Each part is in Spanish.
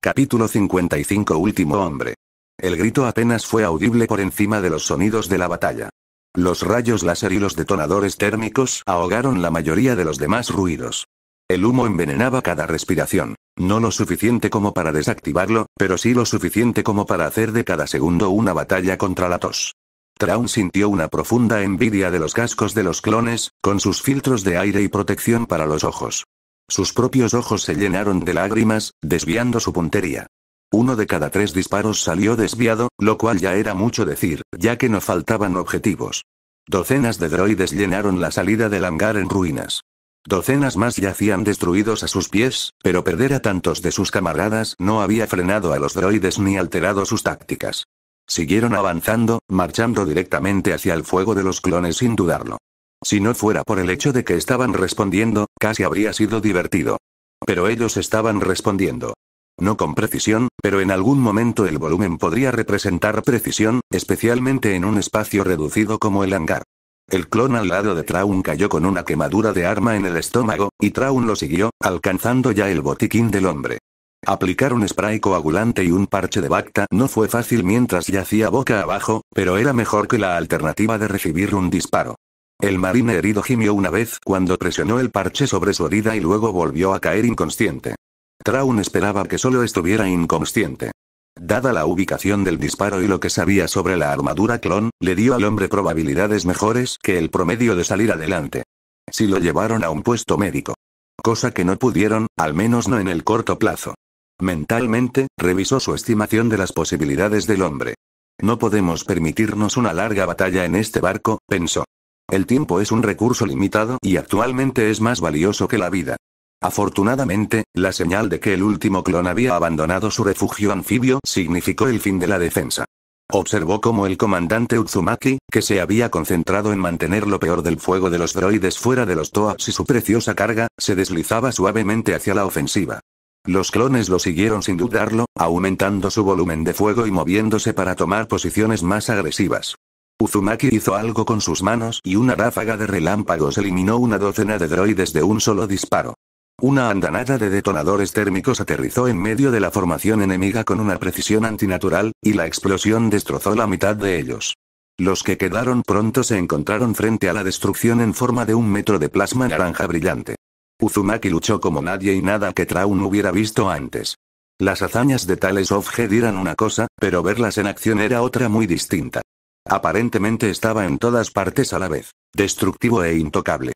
Capítulo 55 Último hombre. El grito apenas fue audible por encima de los sonidos de la batalla. Los rayos láser y los detonadores térmicos ahogaron la mayoría de los demás ruidos. El humo envenenaba cada respiración. No lo suficiente como para desactivarlo, pero sí lo suficiente como para hacer de cada segundo una batalla contra la tos. Traun sintió una profunda envidia de los cascos de los clones, con sus filtros de aire y protección para los ojos. Sus propios ojos se llenaron de lágrimas, desviando su puntería. Uno de cada tres disparos salió desviado, lo cual ya era mucho decir, ya que no faltaban objetivos. Docenas de droides llenaron la salida del hangar en ruinas. Docenas más yacían destruidos a sus pies, pero perder a tantos de sus camaradas no había frenado a los droides ni alterado sus tácticas. Siguieron avanzando, marchando directamente hacia el fuego de los clones sin dudarlo. Si no fuera por el hecho de que estaban respondiendo, casi habría sido divertido. Pero ellos estaban respondiendo. No con precisión, pero en algún momento el volumen podría representar precisión, especialmente en un espacio reducido como el hangar. El clon al lado de Traun cayó con una quemadura de arma en el estómago, y Traun lo siguió, alcanzando ya el botiquín del hombre. Aplicar un spray coagulante y un parche de Bacta no fue fácil mientras yacía boca abajo, pero era mejor que la alternativa de recibir un disparo. El marine herido gimió una vez cuando presionó el parche sobre su herida y luego volvió a caer inconsciente. Traun esperaba que solo estuviera inconsciente. Dada la ubicación del disparo y lo que sabía sobre la armadura clon, le dio al hombre probabilidades mejores que el promedio de salir adelante. Si lo llevaron a un puesto médico. Cosa que no pudieron, al menos no en el corto plazo. Mentalmente, revisó su estimación de las posibilidades del hombre. No podemos permitirnos una larga batalla en este barco, pensó. El tiempo es un recurso limitado y actualmente es más valioso que la vida. Afortunadamente, la señal de que el último clon había abandonado su refugio anfibio significó el fin de la defensa. Observó cómo el comandante Uzumaki, que se había concentrado en mantener lo peor del fuego de los droides fuera de los Toas y su preciosa carga, se deslizaba suavemente hacia la ofensiva. Los clones lo siguieron sin dudarlo, aumentando su volumen de fuego y moviéndose para tomar posiciones más agresivas. Uzumaki hizo algo con sus manos y una ráfaga de relámpagos eliminó una docena de droides de un solo disparo. Una andanada de detonadores térmicos aterrizó en medio de la formación enemiga con una precisión antinatural, y la explosión destrozó la mitad de ellos. Los que quedaron pronto se encontraron frente a la destrucción en forma de un metro de plasma naranja brillante. Uzumaki luchó como nadie y nada que Traun hubiera visto antes. Las hazañas de tales Head eran una cosa, pero verlas en acción era otra muy distinta. Aparentemente estaba en todas partes a la vez, destructivo e intocable.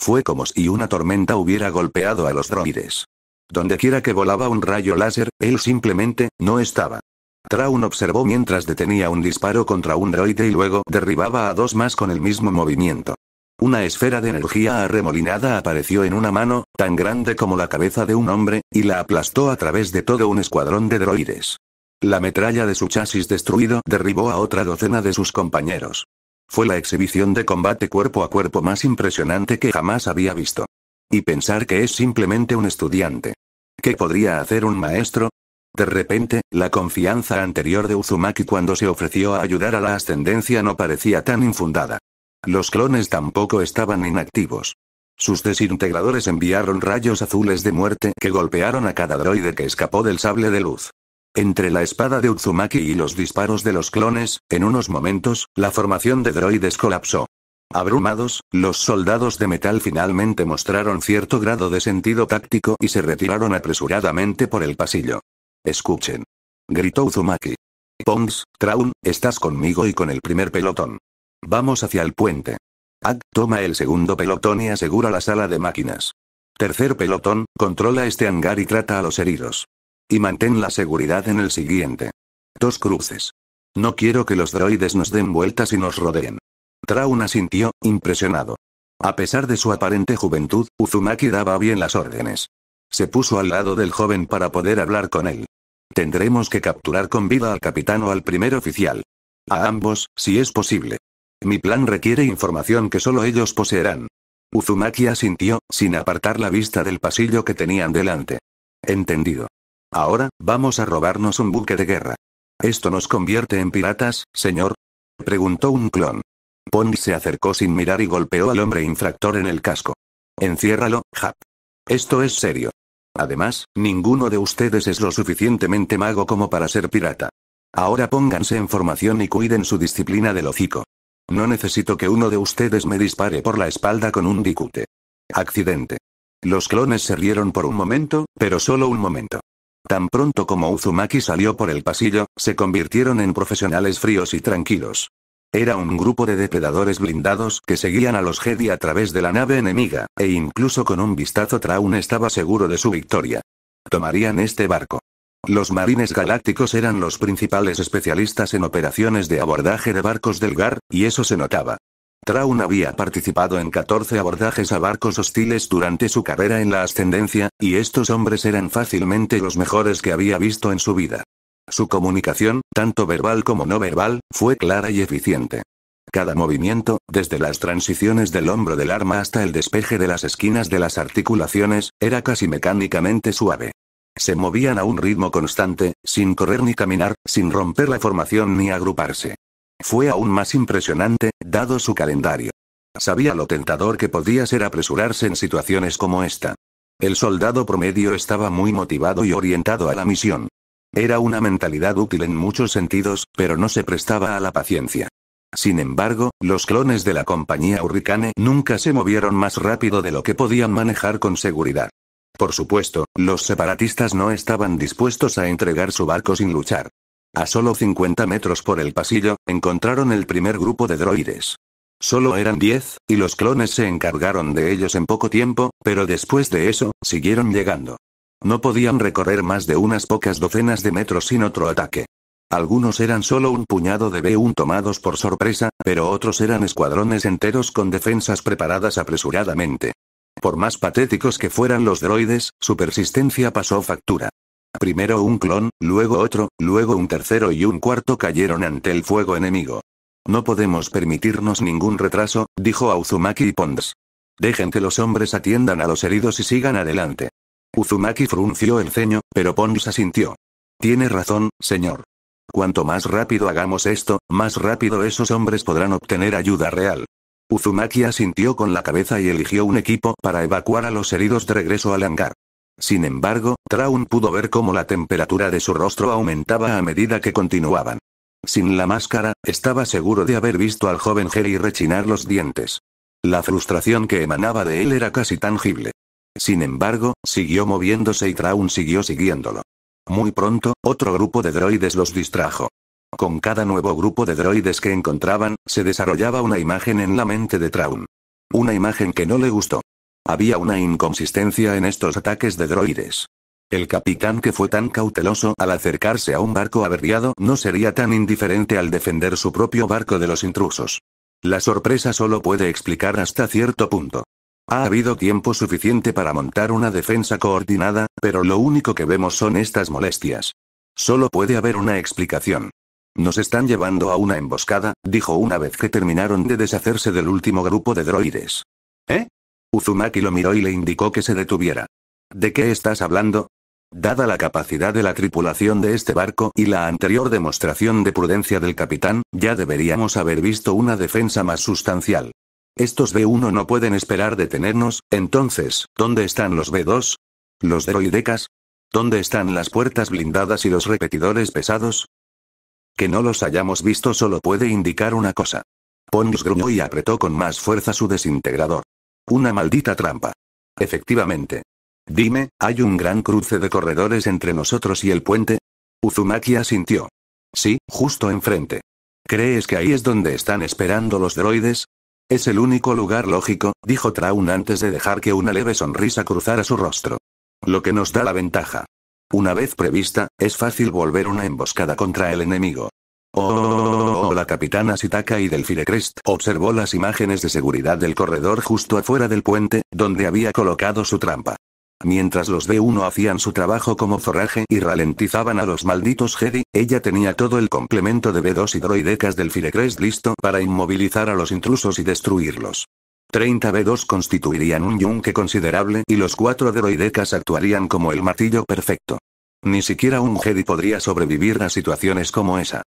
Fue como si una tormenta hubiera golpeado a los droides. Dondequiera que volaba un rayo láser, él simplemente, no estaba. Traun observó mientras detenía un disparo contra un droide y luego derribaba a dos más con el mismo movimiento. Una esfera de energía arremolinada apareció en una mano, tan grande como la cabeza de un hombre, y la aplastó a través de todo un escuadrón de droides. La metralla de su chasis destruido derribó a otra docena de sus compañeros. Fue la exhibición de combate cuerpo a cuerpo más impresionante que jamás había visto. Y pensar que es simplemente un estudiante. ¿Qué podría hacer un maestro? De repente, la confianza anterior de Uzumaki cuando se ofreció a ayudar a la ascendencia no parecía tan infundada. Los clones tampoco estaban inactivos. Sus desintegradores enviaron rayos azules de muerte que golpearon a cada droide que escapó del sable de luz. Entre la espada de Uzumaki y los disparos de los clones, en unos momentos, la formación de droides colapsó. Abrumados, los soldados de metal finalmente mostraron cierto grado de sentido táctico y se retiraron apresuradamente por el pasillo. Escuchen. Gritó Uzumaki. Pongs, Traun, estás conmigo y con el primer pelotón. Vamos hacia el puente. Ag toma el segundo pelotón y asegura la sala de máquinas. Tercer pelotón, controla este hangar y trata a los heridos. Y mantén la seguridad en el siguiente. Dos cruces. No quiero que los droides nos den vueltas y nos rodeen. Traun asintió, impresionado. A pesar de su aparente juventud, Uzumaki daba bien las órdenes. Se puso al lado del joven para poder hablar con él. Tendremos que capturar con vida al capitán o al primer oficial. A ambos, si es posible. Mi plan requiere información que solo ellos poseerán. Uzumaki asintió, sin apartar la vista del pasillo que tenían delante. Entendido. Ahora, vamos a robarnos un buque de guerra. ¿Esto nos convierte en piratas, señor? Preguntó un clon. Pondi se acercó sin mirar y golpeó al hombre infractor en el casco. Enciérralo, Jap. Esto es serio. Además, ninguno de ustedes es lo suficientemente mago como para ser pirata. Ahora pónganse en formación y cuiden su disciplina del hocico. No necesito que uno de ustedes me dispare por la espalda con un dicute. Accidente. Los clones se rieron por un momento, pero solo un momento. Tan pronto como Uzumaki salió por el pasillo, se convirtieron en profesionales fríos y tranquilos. Era un grupo de depredadores blindados que seguían a los Jedi a través de la nave enemiga, e incluso con un vistazo Traun estaba seguro de su victoria. Tomarían este barco. Los marines galácticos eran los principales especialistas en operaciones de abordaje de barcos del GAR, y eso se notaba. Traun había participado en 14 abordajes a barcos hostiles durante su carrera en la ascendencia, y estos hombres eran fácilmente los mejores que había visto en su vida. Su comunicación, tanto verbal como no verbal, fue clara y eficiente. Cada movimiento, desde las transiciones del hombro del arma hasta el despeje de las esquinas de las articulaciones, era casi mecánicamente suave. Se movían a un ritmo constante, sin correr ni caminar, sin romper la formación ni agruparse. Fue aún más impresionante, dado su calendario. Sabía lo tentador que podía ser apresurarse en situaciones como esta. El soldado promedio estaba muy motivado y orientado a la misión. Era una mentalidad útil en muchos sentidos, pero no se prestaba a la paciencia. Sin embargo, los clones de la compañía Hurricane nunca se movieron más rápido de lo que podían manejar con seguridad. Por supuesto, los separatistas no estaban dispuestos a entregar su barco sin luchar. A solo 50 metros por el pasillo, encontraron el primer grupo de droides. Solo eran 10, y los clones se encargaron de ellos en poco tiempo, pero después de eso, siguieron llegando. No podían recorrer más de unas pocas docenas de metros sin otro ataque. Algunos eran solo un puñado de B1 tomados por sorpresa, pero otros eran escuadrones enteros con defensas preparadas apresuradamente. Por más patéticos que fueran los droides, su persistencia pasó factura. Primero un clon, luego otro, luego un tercero y un cuarto cayeron ante el fuego enemigo. No podemos permitirnos ningún retraso, dijo Uzumaki y Pons. Dejen que los hombres atiendan a los heridos y sigan adelante. Uzumaki frunció el ceño, pero Pons asintió. Tiene razón, señor. Cuanto más rápido hagamos esto, más rápido esos hombres podrán obtener ayuda real. Uzumaki asintió con la cabeza y eligió un equipo para evacuar a los heridos de regreso al hangar. Sin embargo, Traun pudo ver cómo la temperatura de su rostro aumentaba a medida que continuaban. Sin la máscara, estaba seguro de haber visto al joven Jerry rechinar los dientes. La frustración que emanaba de él era casi tangible. Sin embargo, siguió moviéndose y Traun siguió siguiéndolo. Muy pronto, otro grupo de droides los distrajo. Con cada nuevo grupo de droides que encontraban, se desarrollaba una imagen en la mente de Traun. Una imagen que no le gustó. Había una inconsistencia en estos ataques de droides. El capitán que fue tan cauteloso al acercarse a un barco averiado no sería tan indiferente al defender su propio barco de los intrusos. La sorpresa solo puede explicar hasta cierto punto. Ha habido tiempo suficiente para montar una defensa coordinada, pero lo único que vemos son estas molestias. Solo puede haber una explicación. Nos están llevando a una emboscada, dijo una vez que terminaron de deshacerse del último grupo de droides. ¿Eh? Uzumaki lo miró y le indicó que se detuviera. ¿De qué estás hablando? Dada la capacidad de la tripulación de este barco y la anterior demostración de prudencia del capitán, ya deberíamos haber visto una defensa más sustancial. Estos B1 no pueden esperar detenernos, entonces, ¿dónde están los B2? ¿Los droidecas? ¿Dónde están las puertas blindadas y los repetidores pesados? Que no los hayamos visto solo puede indicar una cosa. Pons gruñó y apretó con más fuerza su desintegrador. Una maldita trampa. Efectivamente. Dime, ¿hay un gran cruce de corredores entre nosotros y el puente? Uzumaki asintió. Sí, justo enfrente. ¿Crees que ahí es donde están esperando los droides? Es el único lugar lógico, dijo Traun antes de dejar que una leve sonrisa cruzara su rostro. Lo que nos da la ventaja. Una vez prevista, es fácil volver una emboscada contra el enemigo. Oh, la capitana Sitaka y del Firecrest observó las imágenes de seguridad del corredor justo afuera del puente, donde había colocado su trampa. Mientras los B1 hacían su trabajo como forraje y ralentizaban a los malditos Jedi, ella tenía todo el complemento de B2 y droidecas del Firecrest listo para inmovilizar a los intrusos y destruirlos. 30 B2 constituirían un yunque considerable y los cuatro droidecas actuarían como el martillo perfecto. Ni siquiera un Jedi podría sobrevivir a situaciones como esa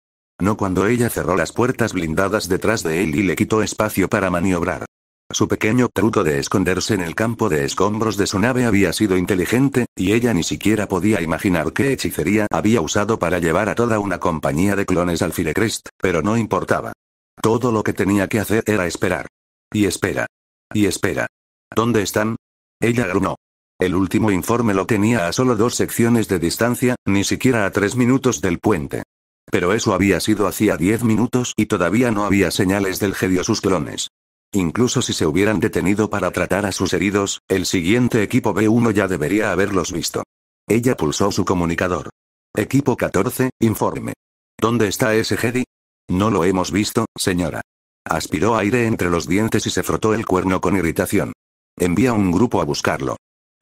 no cuando ella cerró las puertas blindadas detrás de él y le quitó espacio para maniobrar. Su pequeño truco de esconderse en el campo de escombros de su nave había sido inteligente, y ella ni siquiera podía imaginar qué hechicería había usado para llevar a toda una compañía de clones al Filecrest, pero no importaba. Todo lo que tenía que hacer era esperar. Y espera. Y espera. ¿Dónde están? Ella grunó. El último informe lo tenía a solo dos secciones de distancia, ni siquiera a tres minutos del puente. Pero eso había sido hacía 10 minutos y todavía no había señales del o sus clones. Incluso si se hubieran detenido para tratar a sus heridos, el siguiente equipo B1 ya debería haberlos visto. Ella pulsó su comunicador. Equipo 14, informe. ¿Dónde está ese Jedi? No lo hemos visto, señora. Aspiró aire entre los dientes y se frotó el cuerno con irritación. Envía un grupo a buscarlo.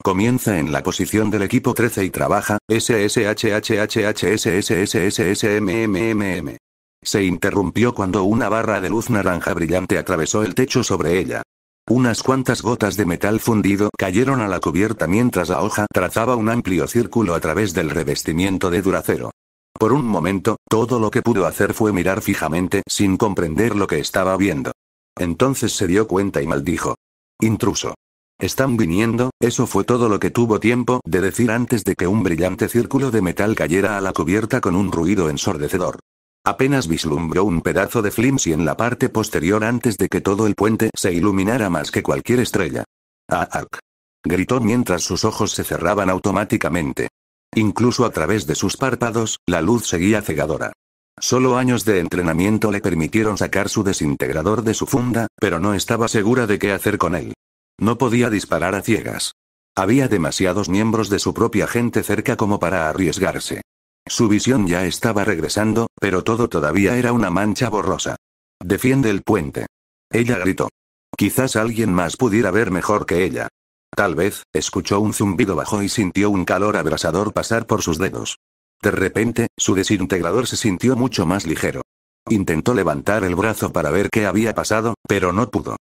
Comienza en la posición del equipo 13 y trabaja, SSHHHHSSSSSMMMM. Se interrumpió cuando una barra de luz naranja brillante atravesó el techo sobre ella. Unas cuantas gotas de metal fundido cayeron a la cubierta mientras la hoja trazaba un amplio círculo a través del revestimiento de duracero. Por un momento, todo lo que pudo hacer fue mirar fijamente sin comprender lo que estaba viendo. Entonces se dio cuenta y maldijo. Intruso. Están viniendo, eso fue todo lo que tuvo tiempo de decir antes de que un brillante círculo de metal cayera a la cubierta con un ruido ensordecedor. Apenas vislumbró un pedazo de flimsy en la parte posterior antes de que todo el puente se iluminara más que cualquier estrella. ah. ah, ah gritó mientras sus ojos se cerraban automáticamente. Incluso a través de sus párpados, la luz seguía cegadora. Solo años de entrenamiento le permitieron sacar su desintegrador de su funda, pero no estaba segura de qué hacer con él. No podía disparar a ciegas. Había demasiados miembros de su propia gente cerca como para arriesgarse. Su visión ya estaba regresando, pero todo todavía era una mancha borrosa. Defiende el puente. Ella gritó. Quizás alguien más pudiera ver mejor que ella. Tal vez, escuchó un zumbido bajo y sintió un calor abrasador pasar por sus dedos. De repente, su desintegrador se sintió mucho más ligero. Intentó levantar el brazo para ver qué había pasado, pero no pudo.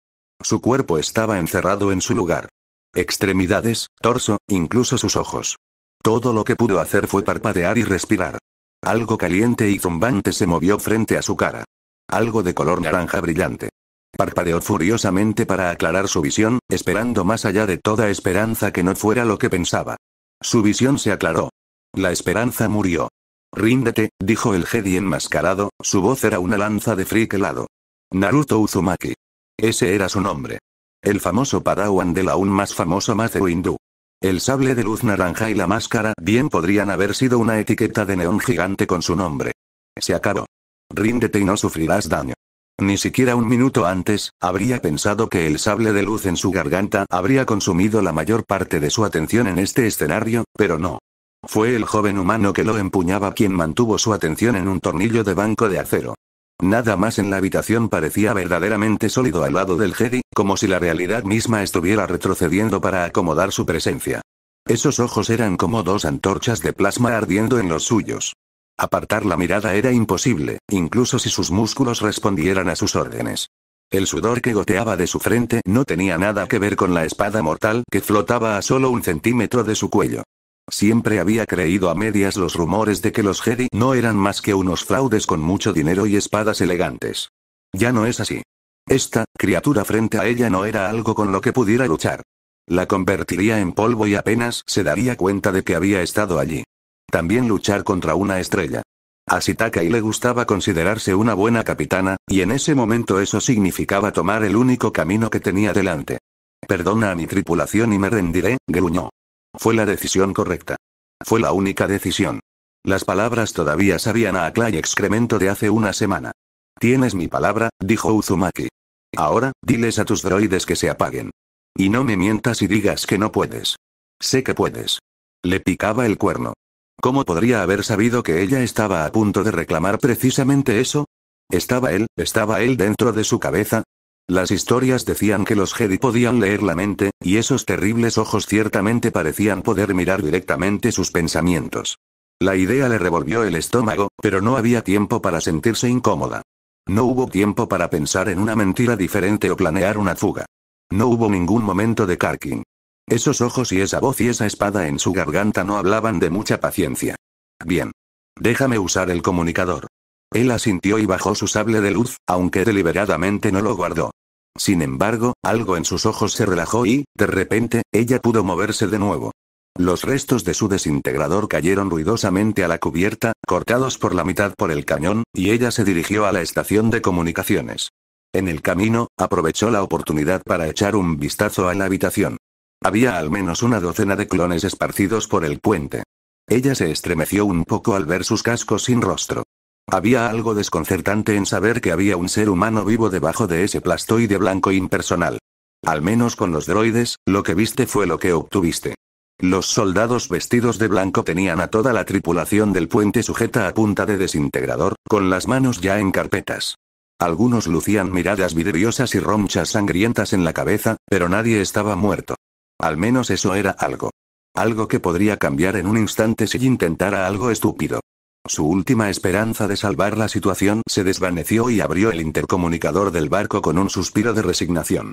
Su cuerpo estaba encerrado en su lugar. Extremidades, torso, incluso sus ojos. Todo lo que pudo hacer fue parpadear y respirar. Algo caliente y zumbante se movió frente a su cara. Algo de color naranja brillante. Parpadeó furiosamente para aclarar su visión, esperando más allá de toda esperanza que no fuera lo que pensaba. Su visión se aclaró. La esperanza murió. Ríndete, dijo el Jedi enmascarado, su voz era una lanza de frikelado. Naruto Uzumaki. Ese era su nombre. El famoso Padawan del aún más famoso Master Hindú. El sable de luz naranja y la máscara bien podrían haber sido una etiqueta de neón gigante con su nombre. Se acabó. Ríndete y no sufrirás daño. Ni siquiera un minuto antes, habría pensado que el sable de luz en su garganta habría consumido la mayor parte de su atención en este escenario, pero no. Fue el joven humano que lo empuñaba quien mantuvo su atención en un tornillo de banco de acero. Nada más en la habitación parecía verdaderamente sólido al lado del Jedi, como si la realidad misma estuviera retrocediendo para acomodar su presencia. Esos ojos eran como dos antorchas de plasma ardiendo en los suyos. Apartar la mirada era imposible, incluso si sus músculos respondieran a sus órdenes. El sudor que goteaba de su frente no tenía nada que ver con la espada mortal que flotaba a solo un centímetro de su cuello. Siempre había creído a medias los rumores de que los Jedi no eran más que unos fraudes con mucho dinero y espadas elegantes. Ya no es así. Esta criatura frente a ella no era algo con lo que pudiera luchar. La convertiría en polvo y apenas se daría cuenta de que había estado allí. También luchar contra una estrella. A y le gustaba considerarse una buena capitana, y en ese momento eso significaba tomar el único camino que tenía delante. Perdona a mi tripulación y me rendiré, gruñó. Fue la decisión correcta. Fue la única decisión. Las palabras todavía sabían a y excremento de hace una semana. Tienes mi palabra, dijo Uzumaki. Ahora, diles a tus droides que se apaguen. Y no me mientas y digas que no puedes. Sé que puedes. Le picaba el cuerno. ¿Cómo podría haber sabido que ella estaba a punto de reclamar precisamente eso? ¿Estaba él, estaba él dentro de su cabeza? Las historias decían que los Jedi podían leer la mente, y esos terribles ojos ciertamente parecían poder mirar directamente sus pensamientos. La idea le revolvió el estómago, pero no había tiempo para sentirse incómoda. No hubo tiempo para pensar en una mentira diferente o planear una fuga. No hubo ningún momento de Karkin. Esos ojos y esa voz y esa espada en su garganta no hablaban de mucha paciencia. Bien. Déjame usar el comunicador. Él asintió y bajó su sable de luz, aunque deliberadamente no lo guardó. Sin embargo, algo en sus ojos se relajó y, de repente, ella pudo moverse de nuevo. Los restos de su desintegrador cayeron ruidosamente a la cubierta, cortados por la mitad por el cañón, y ella se dirigió a la estación de comunicaciones. En el camino, aprovechó la oportunidad para echar un vistazo a la habitación. Había al menos una docena de clones esparcidos por el puente. Ella se estremeció un poco al ver sus cascos sin rostro. Había algo desconcertante en saber que había un ser humano vivo debajo de ese plastoide blanco impersonal. Al menos con los droides, lo que viste fue lo que obtuviste. Los soldados vestidos de blanco tenían a toda la tripulación del puente sujeta a punta de desintegrador, con las manos ya en carpetas. Algunos lucían miradas vidriosas y ronchas sangrientas en la cabeza, pero nadie estaba muerto. Al menos eso era algo. Algo que podría cambiar en un instante si intentara algo estúpido. Su última esperanza de salvar la situación se desvaneció y abrió el intercomunicador del barco con un suspiro de resignación.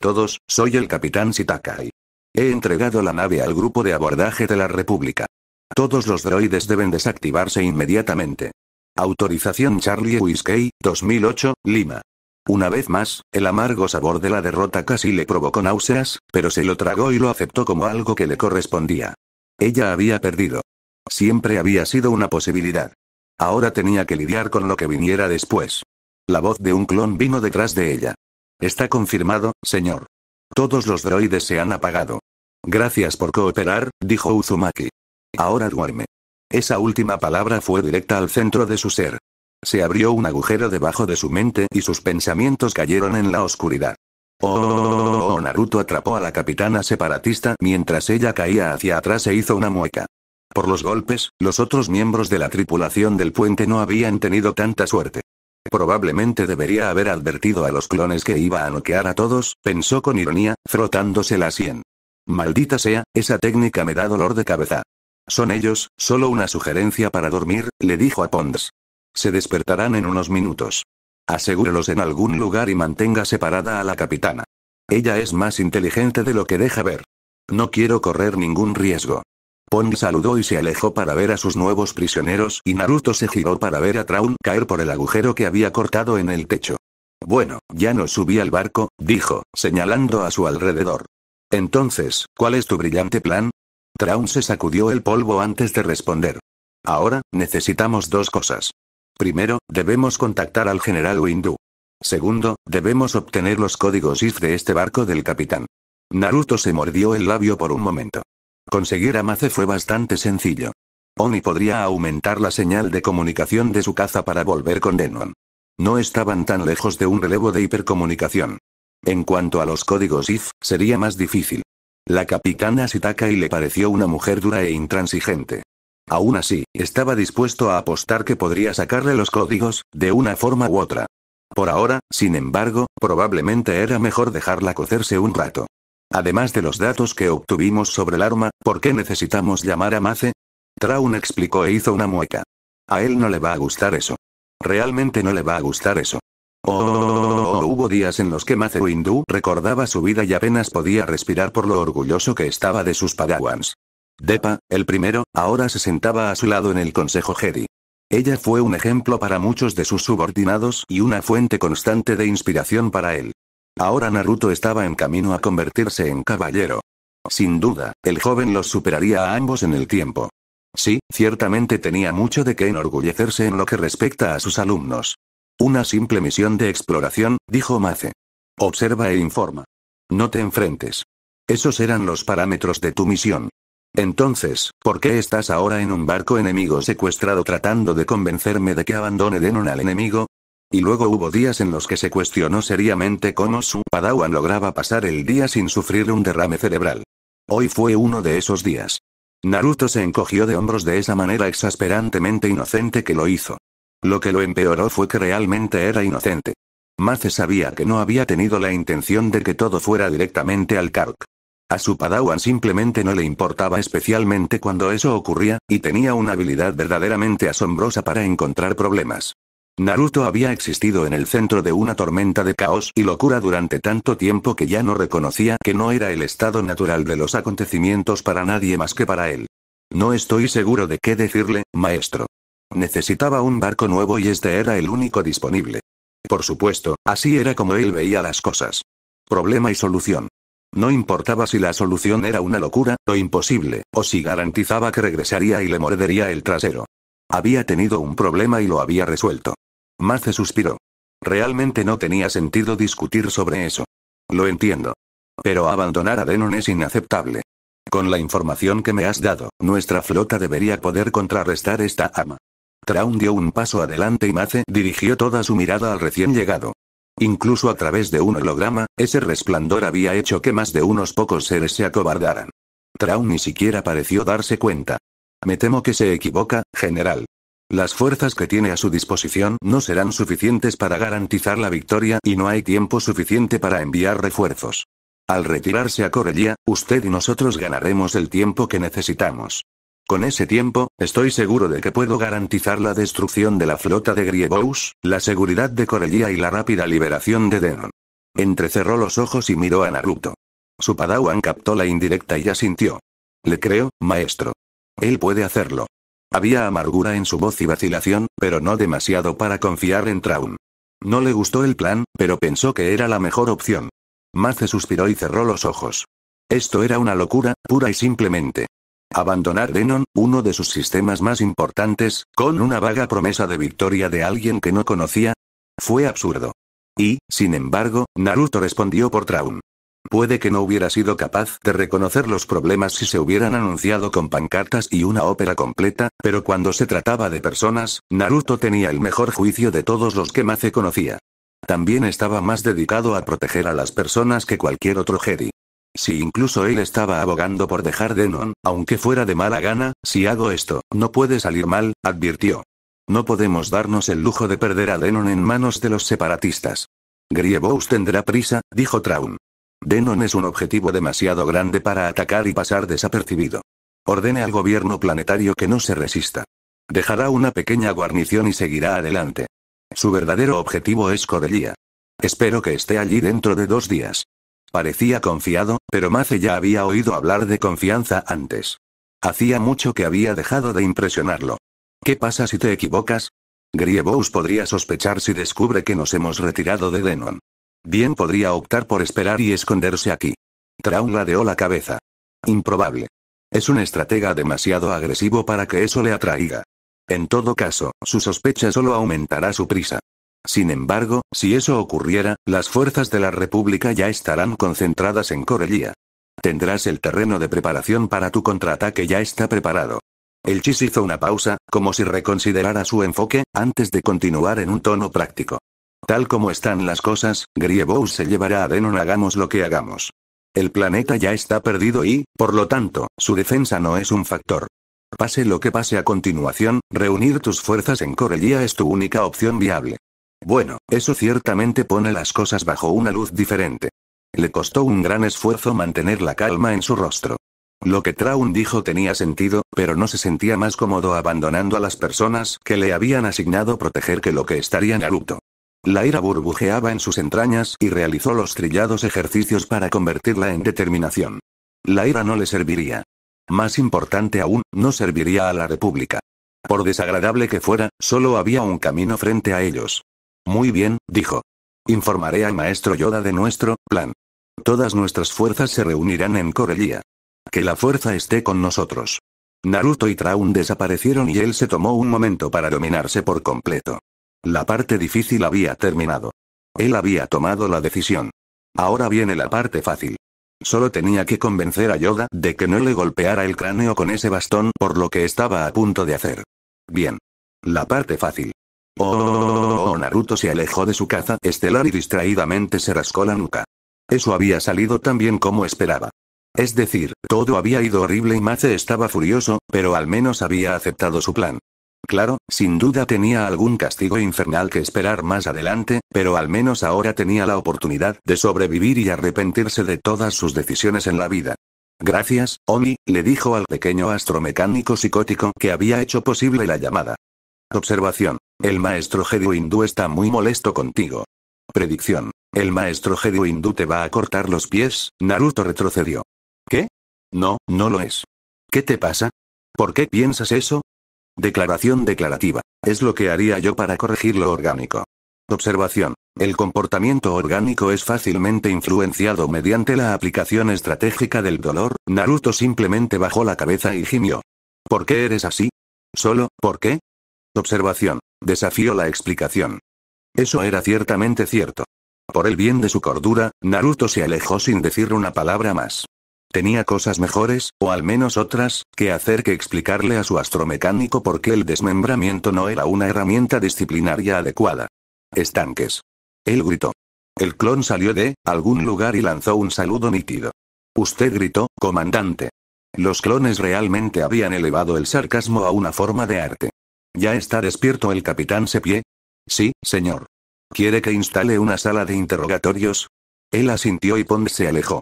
Todos, soy el capitán Sitakai. He entregado la nave al grupo de abordaje de la República. Todos los droides deben desactivarse inmediatamente. Autorización Charlie Whiskey, 2008, Lima. Una vez más, el amargo sabor de la derrota casi le provocó náuseas, pero se lo tragó y lo aceptó como algo que le correspondía. Ella había perdido. Siempre había sido una posibilidad. Ahora tenía que lidiar con lo que viniera después. La voz de un clon vino detrás de ella. Está confirmado, señor. Todos los droides se han apagado. Gracias por cooperar, dijo Uzumaki. Ahora duerme. Esa última palabra fue directa al centro de su ser. Se abrió un agujero debajo de su mente y sus pensamientos cayeron en la oscuridad. Oh, oh, oh, oh Naruto atrapó a la capitana separatista mientras ella caía hacia atrás e hizo una mueca. Por los golpes, los otros miembros de la tripulación del puente no habían tenido tanta suerte. Probablemente debería haber advertido a los clones que iba a noquear a todos, pensó con ironía, frotándose la sien. Maldita sea, esa técnica me da dolor de cabeza. Son ellos, solo una sugerencia para dormir, le dijo a Ponds. Se despertarán en unos minutos. Asegúrelos en algún lugar y mantenga separada a la capitana. Ella es más inteligente de lo que deja ver. No quiero correr ningún riesgo. Pony saludó y se alejó para ver a sus nuevos prisioneros y Naruto se giró para ver a Traun caer por el agujero que había cortado en el techo. Bueno, ya no subí al barco, dijo, señalando a su alrededor. Entonces, ¿cuál es tu brillante plan? Traun se sacudió el polvo antes de responder. Ahora, necesitamos dos cosas. Primero, debemos contactar al general Windu. Segundo, debemos obtener los códigos IF de este barco del capitán. Naruto se mordió el labio por un momento. Conseguir a Mace fue bastante sencillo. Oni podría aumentar la señal de comunicación de su caza para volver con Denon. No estaban tan lejos de un relevo de hipercomunicación. En cuanto a los códigos IF, sería más difícil. La capitana Sitaka y le pareció una mujer dura e intransigente. Aún así, estaba dispuesto a apostar que podría sacarle los códigos, de una forma u otra. Por ahora, sin embargo, probablemente era mejor dejarla cocerse un rato. Además de los datos que obtuvimos sobre el arma, ¿por qué necesitamos llamar a Mace? Traun explicó e hizo una mueca. A él no le va a gustar eso. Realmente no le va a gustar eso. Oh, oh, oh, oh hubo días en los que Mace Windu recordaba su vida y apenas podía respirar por lo orgulloso que estaba de sus padawans. Depa, el primero, ahora se sentaba a su lado en el Consejo Jedi. Ella fue un ejemplo para muchos de sus subordinados y una fuente constante de inspiración para él. Ahora Naruto estaba en camino a convertirse en caballero. Sin duda, el joven los superaría a ambos en el tiempo. Sí, ciertamente tenía mucho de qué enorgullecerse en lo que respecta a sus alumnos. Una simple misión de exploración, dijo Mace. Observa e informa. No te enfrentes. Esos eran los parámetros de tu misión. Entonces, ¿por qué estás ahora en un barco enemigo secuestrado tratando de convencerme de que abandone Denon al enemigo? Y luego hubo días en los que se cuestionó seriamente cómo su padawan lograba pasar el día sin sufrir un derrame cerebral. Hoy fue uno de esos días. Naruto se encogió de hombros de esa manera exasperantemente inocente que lo hizo. Lo que lo empeoró fue que realmente era inocente. Mace sabía que no había tenido la intención de que todo fuera directamente al Kark. A su padawan simplemente no le importaba especialmente cuando eso ocurría, y tenía una habilidad verdaderamente asombrosa para encontrar problemas. Naruto había existido en el centro de una tormenta de caos y locura durante tanto tiempo que ya no reconocía que no era el estado natural de los acontecimientos para nadie más que para él. No estoy seguro de qué decirle, maestro. Necesitaba un barco nuevo y este era el único disponible. Por supuesto, así era como él veía las cosas. Problema y solución. No importaba si la solución era una locura, o imposible, o si garantizaba que regresaría y le mordería el trasero. Había tenido un problema y lo había resuelto. Mace suspiró. Realmente no tenía sentido discutir sobre eso. Lo entiendo. Pero abandonar a Denon es inaceptable. Con la información que me has dado, nuestra flota debería poder contrarrestar esta ama. Traun dio un paso adelante y Mace dirigió toda su mirada al recién llegado. Incluso a través de un holograma, ese resplandor había hecho que más de unos pocos seres se acobardaran. Traun ni siquiera pareció darse cuenta. Me temo que se equivoca, general. Las fuerzas que tiene a su disposición no serán suficientes para garantizar la victoria y no hay tiempo suficiente para enviar refuerzos. Al retirarse a Corellia, usted y nosotros ganaremos el tiempo que necesitamos. Con ese tiempo, estoy seguro de que puedo garantizar la destrucción de la flota de Grievous, la seguridad de Corellia y la rápida liberación de Denon. Entrecerró los ojos y miró a Naruto. Su padawan captó la indirecta y asintió. Le creo, maestro. Él puede hacerlo. Había amargura en su voz y vacilación, pero no demasiado para confiar en Traum. No le gustó el plan, pero pensó que era la mejor opción. Mace suspiró y cerró los ojos. Esto era una locura, pura y simplemente. Abandonar Denon, uno de sus sistemas más importantes, con una vaga promesa de victoria de alguien que no conocía. Fue absurdo. Y, sin embargo, Naruto respondió por Traum. Puede que no hubiera sido capaz de reconocer los problemas si se hubieran anunciado con pancartas y una ópera completa, pero cuando se trataba de personas, Naruto tenía el mejor juicio de todos los que Mace conocía. También estaba más dedicado a proteger a las personas que cualquier otro Jedi. Si incluso él estaba abogando por dejar Denon, aunque fuera de mala gana, si hago esto, no puede salir mal, advirtió. No podemos darnos el lujo de perder a Denon en manos de los separatistas. Grievous tendrá prisa, dijo Traun. Denon es un objetivo demasiado grande para atacar y pasar desapercibido. Ordene al gobierno planetario que no se resista. Dejará una pequeña guarnición y seguirá adelante. Su verdadero objetivo es Corellia. Espero que esté allí dentro de dos días. Parecía confiado, pero Mace ya había oído hablar de confianza antes. Hacía mucho que había dejado de impresionarlo. ¿Qué pasa si te equivocas? Grievous podría sospechar si descubre que nos hemos retirado de Denon. Bien podría optar por esperar y esconderse aquí. Traun ladeó la cabeza. Improbable. Es un estratega demasiado agresivo para que eso le atraiga. En todo caso, su sospecha solo aumentará su prisa. Sin embargo, si eso ocurriera, las fuerzas de la República ya estarán concentradas en Corellía. Tendrás el terreno de preparación para tu contraataque ya está preparado. El Chis hizo una pausa, como si reconsiderara su enfoque, antes de continuar en un tono práctico. Tal como están las cosas, Grievous se llevará a Denon hagamos lo que hagamos. El planeta ya está perdido y, por lo tanto, su defensa no es un factor. Pase lo que pase a continuación, reunir tus fuerzas en Corellia es tu única opción viable. Bueno, eso ciertamente pone las cosas bajo una luz diferente. Le costó un gran esfuerzo mantener la calma en su rostro. Lo que Traun dijo tenía sentido, pero no se sentía más cómodo abandonando a las personas que le habían asignado proteger que lo que estarían a la ira burbujeaba en sus entrañas y realizó los trillados ejercicios para convertirla en determinación. La ira no le serviría. Más importante aún, no serviría a la República. Por desagradable que fuera, solo había un camino frente a ellos. Muy bien, dijo. Informaré al maestro Yoda de nuestro plan. Todas nuestras fuerzas se reunirán en Corellía. Que la fuerza esté con nosotros. Naruto y Traun desaparecieron y él se tomó un momento para dominarse por completo. La parte difícil había terminado. Él había tomado la decisión. Ahora viene la parte fácil. Solo tenía que convencer a Yoda de que no le golpeara el cráneo con ese bastón por lo que estaba a punto de hacer. Bien. La parte fácil. Oh, oh, oh, oh Naruto se alejó de su caza estelar y distraídamente se rascó la nuca. Eso había salido tan bien como esperaba. Es decir, todo había ido horrible y Mace estaba furioso, pero al menos había aceptado su plan. Claro, sin duda tenía algún castigo infernal que esperar más adelante, pero al menos ahora tenía la oportunidad de sobrevivir y arrepentirse de todas sus decisiones en la vida. Gracias, Oni, le dijo al pequeño astromecánico psicótico que había hecho posible la llamada. Observación. El maestro Jedi hindú está muy molesto contigo. Predicción. El maestro Jedi hindú te va a cortar los pies, Naruto retrocedió. ¿Qué? No, no lo es. ¿Qué te pasa? ¿Por qué piensas eso? Declaración declarativa. Es lo que haría yo para corregir lo orgánico. Observación. El comportamiento orgánico es fácilmente influenciado mediante la aplicación estratégica del dolor. Naruto simplemente bajó la cabeza y gimió. ¿Por qué eres así? ¿Solo, por qué? Observación. Desafío la explicación. Eso era ciertamente cierto. Por el bien de su cordura, Naruto se alejó sin decir una palabra más. Tenía cosas mejores, o al menos otras, que hacer que explicarle a su astromecánico por qué el desmembramiento no era una herramienta disciplinaria adecuada. Estanques. Él gritó. El clon salió de algún lugar y lanzó un saludo nítido. Usted gritó, comandante. Los clones realmente habían elevado el sarcasmo a una forma de arte. ¿Ya está despierto el capitán Sepie? Sí, señor. ¿Quiere que instale una sala de interrogatorios? Él asintió y Pond se alejó.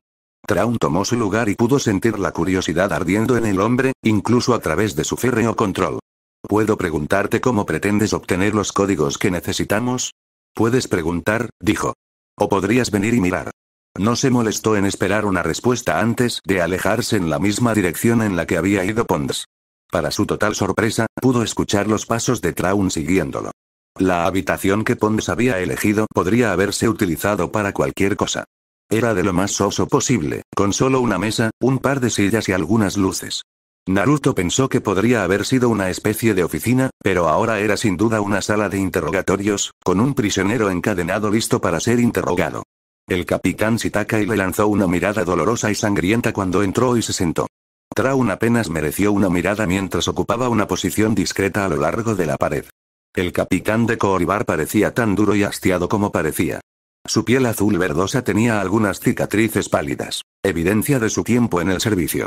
Traun tomó su lugar y pudo sentir la curiosidad ardiendo en el hombre, incluso a través de su férreo control. ¿Puedo preguntarte cómo pretendes obtener los códigos que necesitamos? Puedes preguntar, dijo. O podrías venir y mirar. No se molestó en esperar una respuesta antes de alejarse en la misma dirección en la que había ido Pons. Para su total sorpresa, pudo escuchar los pasos de Traun siguiéndolo. La habitación que Pons había elegido podría haberse utilizado para cualquier cosa. Era de lo más soso posible, con solo una mesa, un par de sillas y algunas luces. Naruto pensó que podría haber sido una especie de oficina, pero ahora era sin duda una sala de interrogatorios, con un prisionero encadenado listo para ser interrogado. El capitán Sitaka le lanzó una mirada dolorosa y sangrienta cuando entró y se sentó. Traun apenas mereció una mirada mientras ocupaba una posición discreta a lo largo de la pared. El capitán de Coribar parecía tan duro y hastiado como parecía. Su piel azul verdosa tenía algunas cicatrices pálidas, evidencia de su tiempo en el servicio.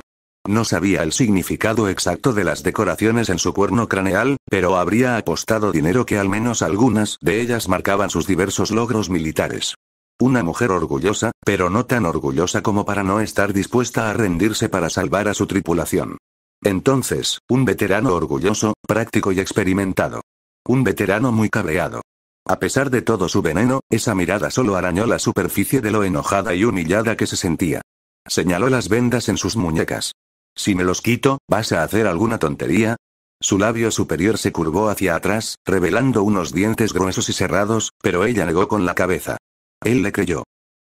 No sabía el significado exacto de las decoraciones en su cuerno craneal, pero habría apostado dinero que al menos algunas de ellas marcaban sus diversos logros militares. Una mujer orgullosa, pero no tan orgullosa como para no estar dispuesta a rendirse para salvar a su tripulación. Entonces, un veterano orgulloso, práctico y experimentado. Un veterano muy cabreado. A pesar de todo su veneno, esa mirada solo arañó la superficie de lo enojada y humillada que se sentía. Señaló las vendas en sus muñecas. Si me los quito, ¿vas a hacer alguna tontería? Su labio superior se curvó hacia atrás, revelando unos dientes gruesos y cerrados, pero ella negó con la cabeza. Él le creyó.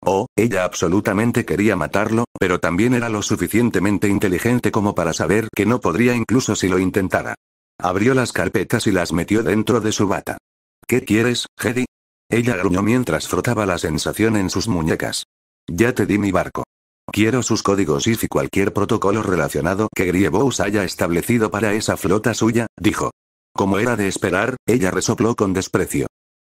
Oh, ella absolutamente quería matarlo, pero también era lo suficientemente inteligente como para saber que no podría incluso si lo intentara. Abrió las carpetas y las metió dentro de su bata. ¿Qué quieres, Hedy? Ella gruñó mientras frotaba la sensación en sus muñecas. Ya te di mi barco. Quiero sus códigos y y cualquier protocolo relacionado que Grievous haya establecido para esa flota suya, dijo. Como era de esperar, ella resopló con desprecio.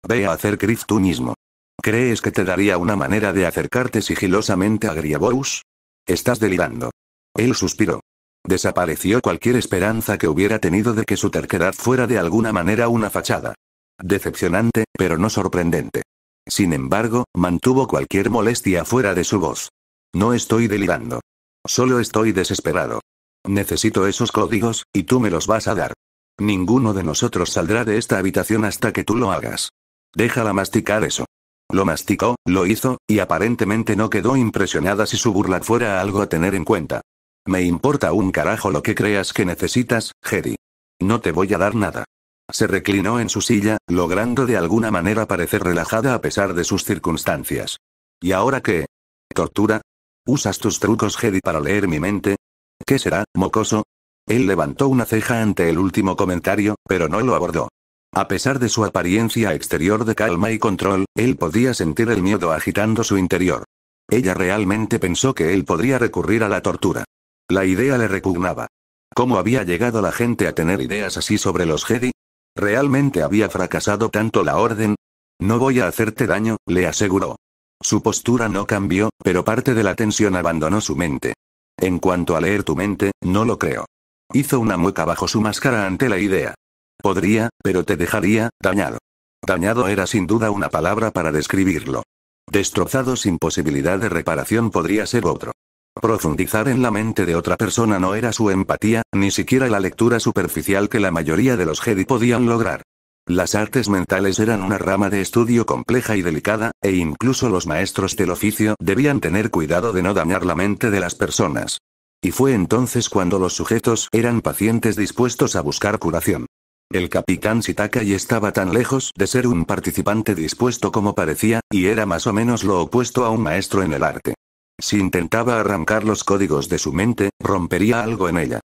Ve a hacer Griff tú mismo. ¿Crees que te daría una manera de acercarte sigilosamente a Grievous? Estás delirando. Él suspiró. Desapareció cualquier esperanza que hubiera tenido de que su terquedad fuera de alguna manera una fachada. Decepcionante, pero no sorprendente. Sin embargo, mantuvo cualquier molestia fuera de su voz. No estoy delirando. Solo estoy desesperado. Necesito esos códigos, y tú me los vas a dar. Ninguno de nosotros saldrá de esta habitación hasta que tú lo hagas. Déjala masticar eso. Lo masticó, lo hizo, y aparentemente no quedó impresionada si su burla fuera algo a tener en cuenta. Me importa un carajo lo que creas que necesitas, Hedy. No te voy a dar nada. Se reclinó en su silla, logrando de alguna manera parecer relajada a pesar de sus circunstancias. ¿Y ahora qué? ¿Tortura? ¿Usas tus trucos Jedi para leer mi mente? ¿Qué será, mocoso? Él levantó una ceja ante el último comentario, pero no lo abordó. A pesar de su apariencia exterior de calma y control, él podía sentir el miedo agitando su interior. Ella realmente pensó que él podría recurrir a la tortura. La idea le repugnaba. ¿Cómo había llegado la gente a tener ideas así sobre los Jedi? ¿Realmente había fracasado tanto la orden? No voy a hacerte daño, le aseguró. Su postura no cambió, pero parte de la tensión abandonó su mente. En cuanto a leer tu mente, no lo creo. Hizo una mueca bajo su máscara ante la idea. Podría, pero te dejaría, dañado. Dañado era sin duda una palabra para describirlo. Destrozado sin posibilidad de reparación podría ser otro. Profundizar en la mente de otra persona no era su empatía, ni siquiera la lectura superficial que la mayoría de los Jedi podían lograr. Las artes mentales eran una rama de estudio compleja y delicada, e incluso los maestros del oficio debían tener cuidado de no dañar la mente de las personas. Y fue entonces cuando los sujetos eran pacientes dispuestos a buscar curación. El capitán y estaba tan lejos de ser un participante dispuesto como parecía, y era más o menos lo opuesto a un maestro en el arte. Si intentaba arrancar los códigos de su mente, rompería algo en ella.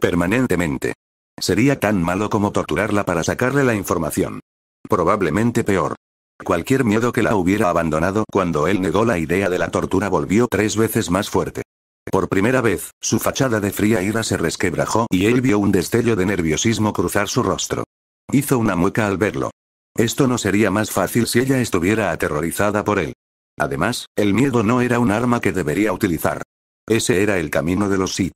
Permanentemente. Sería tan malo como torturarla para sacarle la información. Probablemente peor. Cualquier miedo que la hubiera abandonado cuando él negó la idea de la tortura volvió tres veces más fuerte. Por primera vez, su fachada de fría ira se resquebrajó y él vio un destello de nerviosismo cruzar su rostro. Hizo una mueca al verlo. Esto no sería más fácil si ella estuviera aterrorizada por él. Además, el miedo no era un arma que debería utilizar. Ese era el camino de los Sith.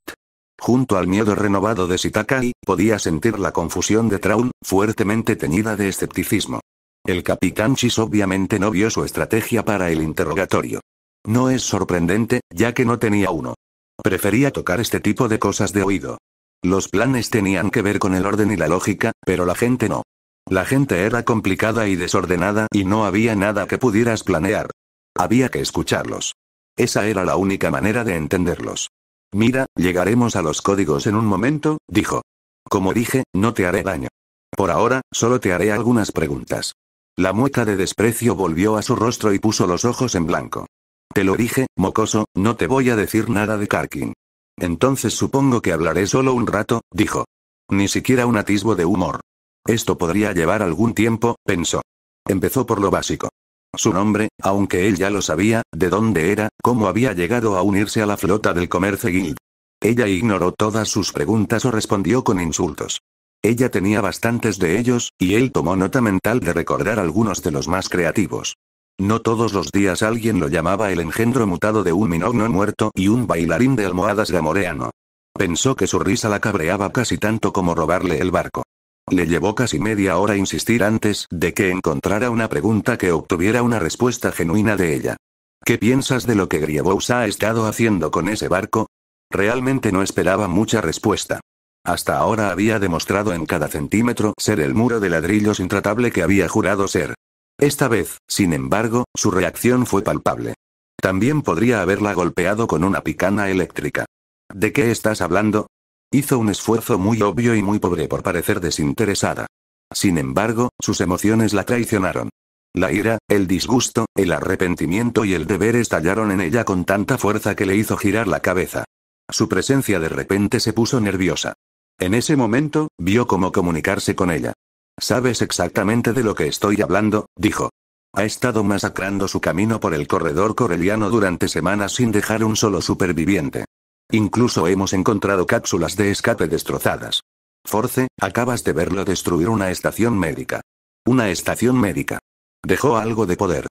Junto al miedo renovado de Sitakai, podía sentir la confusión de Traun, fuertemente teñida de escepticismo. El capitán Chis obviamente no vio su estrategia para el interrogatorio. No es sorprendente, ya que no tenía uno. Prefería tocar este tipo de cosas de oído. Los planes tenían que ver con el orden y la lógica, pero la gente no. La gente era complicada y desordenada y no había nada que pudieras planear. Había que escucharlos. Esa era la única manera de entenderlos. Mira, llegaremos a los códigos en un momento, dijo. Como dije, no te haré daño. Por ahora, solo te haré algunas preguntas. La mueca de desprecio volvió a su rostro y puso los ojos en blanco. Te lo dije, mocoso, no te voy a decir nada de Karkin. Entonces supongo que hablaré solo un rato, dijo. Ni siquiera un atisbo de humor. Esto podría llevar algún tiempo, pensó. Empezó por lo básico. Su nombre, aunque él ya lo sabía, de dónde era, cómo había llegado a unirse a la flota del Comerce Guild. Ella ignoró todas sus preguntas o respondió con insultos. Ella tenía bastantes de ellos, y él tomó nota mental de recordar algunos de los más creativos. No todos los días alguien lo llamaba el engendro mutado de un minogno muerto y un bailarín de almohadas gamoreano. Pensó que su risa la cabreaba casi tanto como robarle el barco. Le llevó casi media hora insistir antes de que encontrara una pregunta que obtuviera una respuesta genuina de ella. ¿Qué piensas de lo que Grievous ha estado haciendo con ese barco? Realmente no esperaba mucha respuesta. Hasta ahora había demostrado en cada centímetro ser el muro de ladrillos intratable que había jurado ser. Esta vez, sin embargo, su reacción fue palpable. También podría haberla golpeado con una picana eléctrica. ¿De qué estás hablando? Hizo un esfuerzo muy obvio y muy pobre por parecer desinteresada. Sin embargo, sus emociones la traicionaron. La ira, el disgusto, el arrepentimiento y el deber estallaron en ella con tanta fuerza que le hizo girar la cabeza. Su presencia de repente se puso nerviosa. En ese momento, vio cómo comunicarse con ella. Sabes exactamente de lo que estoy hablando, dijo. Ha estado masacrando su camino por el corredor coreliano durante semanas sin dejar un solo superviviente. Incluso hemos encontrado cápsulas de escape destrozadas. Force, acabas de verlo destruir una estación médica. Una estación médica. Dejó algo de poder.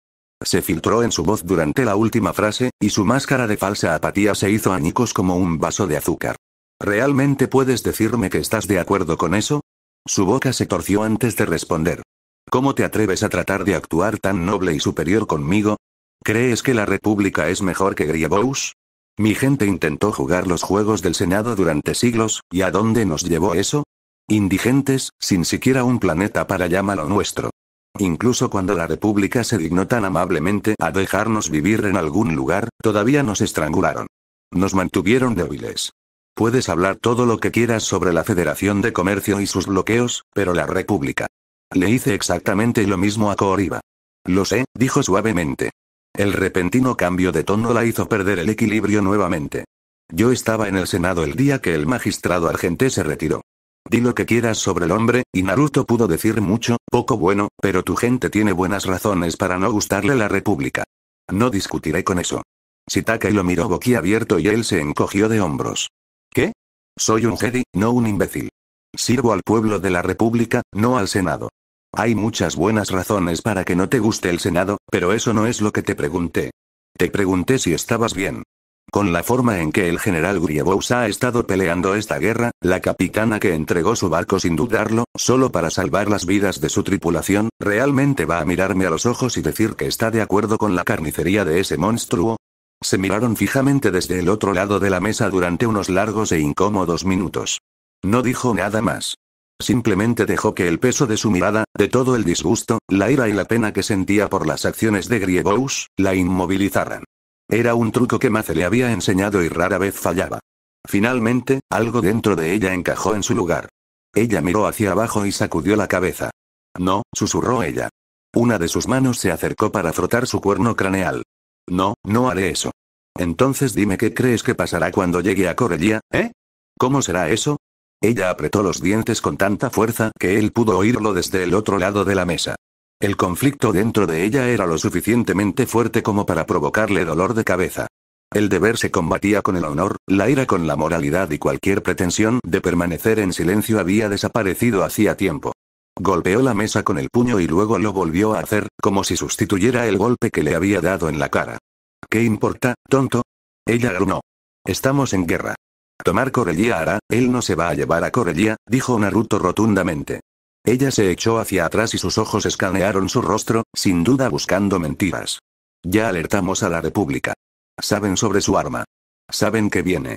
Se filtró en su voz durante la última frase, y su máscara de falsa apatía se hizo añicos como un vaso de azúcar. ¿Realmente puedes decirme que estás de acuerdo con eso? Su boca se torció antes de responder. ¿Cómo te atreves a tratar de actuar tan noble y superior conmigo? ¿Crees que la República es mejor que Grievous? Mi gente intentó jugar los juegos del Senado durante siglos, ¿y a dónde nos llevó eso? Indigentes, sin siquiera un planeta para llamarlo nuestro. Incluso cuando la República se dignó tan amablemente a dejarnos vivir en algún lugar, todavía nos estrangularon. Nos mantuvieron débiles. Puedes hablar todo lo que quieras sobre la Federación de Comercio y sus bloqueos, pero la República. Le hice exactamente lo mismo a Cooriba. Lo sé, dijo suavemente. El repentino cambio de tono la hizo perder el equilibrio nuevamente. Yo estaba en el Senado el día que el magistrado argente se retiró. Di lo que quieras sobre el hombre, y Naruto pudo decir mucho, poco bueno, pero tu gente tiene buenas razones para no gustarle la República. No discutiré con eso. Sitaka lo miró boquiabierto y él se encogió de hombros. ¿Qué? Soy un Jedi, no un imbécil. Sirvo al pueblo de la República, no al Senado. Hay muchas buenas razones para que no te guste el Senado, pero eso no es lo que te pregunté. Te pregunté si estabas bien. Con la forma en que el general Grievous ha estado peleando esta guerra, la capitana que entregó su barco sin dudarlo, solo para salvar las vidas de su tripulación, ¿realmente va a mirarme a los ojos y decir que está de acuerdo con la carnicería de ese monstruo? Se miraron fijamente desde el otro lado de la mesa durante unos largos e incómodos minutos. No dijo nada más. Simplemente dejó que el peso de su mirada, de todo el disgusto, la ira y la pena que sentía por las acciones de Grievous, la inmovilizaran. Era un truco que Mace le había enseñado y rara vez fallaba. Finalmente, algo dentro de ella encajó en su lugar. Ella miró hacia abajo y sacudió la cabeza. No, susurró ella. Una de sus manos se acercó para frotar su cuerno craneal. No, no haré eso. Entonces dime qué crees que pasará cuando llegue a Corellia, ¿eh? ¿Cómo será eso? Ella apretó los dientes con tanta fuerza que él pudo oírlo desde el otro lado de la mesa. El conflicto dentro de ella era lo suficientemente fuerte como para provocarle dolor de cabeza. El deber se combatía con el honor, la ira con la moralidad y cualquier pretensión de permanecer en silencio había desaparecido hacía tiempo. Golpeó la mesa con el puño y luego lo volvió a hacer, como si sustituyera el golpe que le había dado en la cara. ¿Qué importa, tonto? Ella gruñó. Estamos en guerra. Tomar Corellia hará, él no se va a llevar a Corellia, dijo Naruto rotundamente. Ella se echó hacia atrás y sus ojos escanearon su rostro, sin duda buscando mentiras. Ya alertamos a la República. Saben sobre su arma. Saben que viene.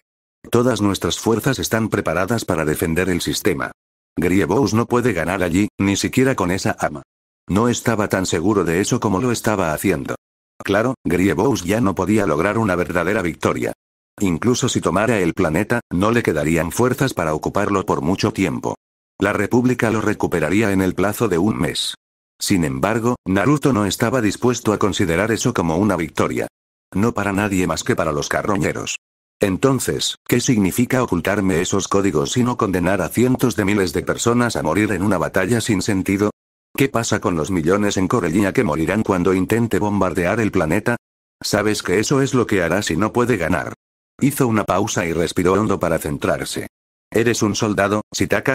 Todas nuestras fuerzas están preparadas para defender el sistema. Grievous no puede ganar allí, ni siquiera con esa arma. No estaba tan seguro de eso como lo estaba haciendo. Claro, Grievous ya no podía lograr una verdadera victoria. Incluso si tomara el planeta, no le quedarían fuerzas para ocuparlo por mucho tiempo. La República lo recuperaría en el plazo de un mes. Sin embargo, Naruto no estaba dispuesto a considerar eso como una victoria. No para nadie más que para los carroñeros. Entonces, ¿qué significa ocultarme esos códigos y no condenar a cientos de miles de personas a morir en una batalla sin sentido? ¿Qué pasa con los millones en Corellina que morirán cuando intente bombardear el planeta? Sabes que eso es lo que hará si no puede ganar. Hizo una pausa y respiró hondo para centrarse. Eres un soldado,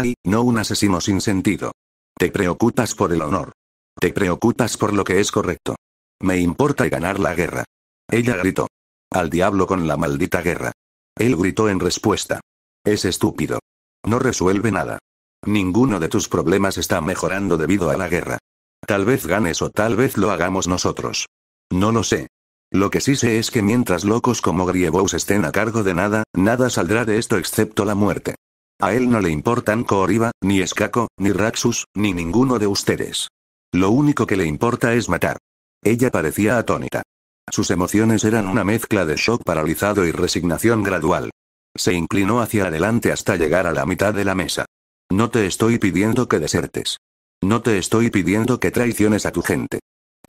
y no un asesino sin sentido. Te preocupas por el honor. Te preocupas por lo que es correcto. Me importa ganar la guerra. Ella gritó. Al diablo con la maldita guerra. Él gritó en respuesta. Es estúpido. No resuelve nada. Ninguno de tus problemas está mejorando debido a la guerra. Tal vez ganes o tal vez lo hagamos nosotros. No lo sé. Lo que sí sé es que mientras locos como Grievous estén a cargo de nada, nada saldrá de esto excepto la muerte. A él no le importan Coriva, ni Escaco, ni Raxus, ni ninguno de ustedes. Lo único que le importa es matar. Ella parecía atónita. Sus emociones eran una mezcla de shock paralizado y resignación gradual. Se inclinó hacia adelante hasta llegar a la mitad de la mesa. No te estoy pidiendo que desertes. No te estoy pidiendo que traiciones a tu gente.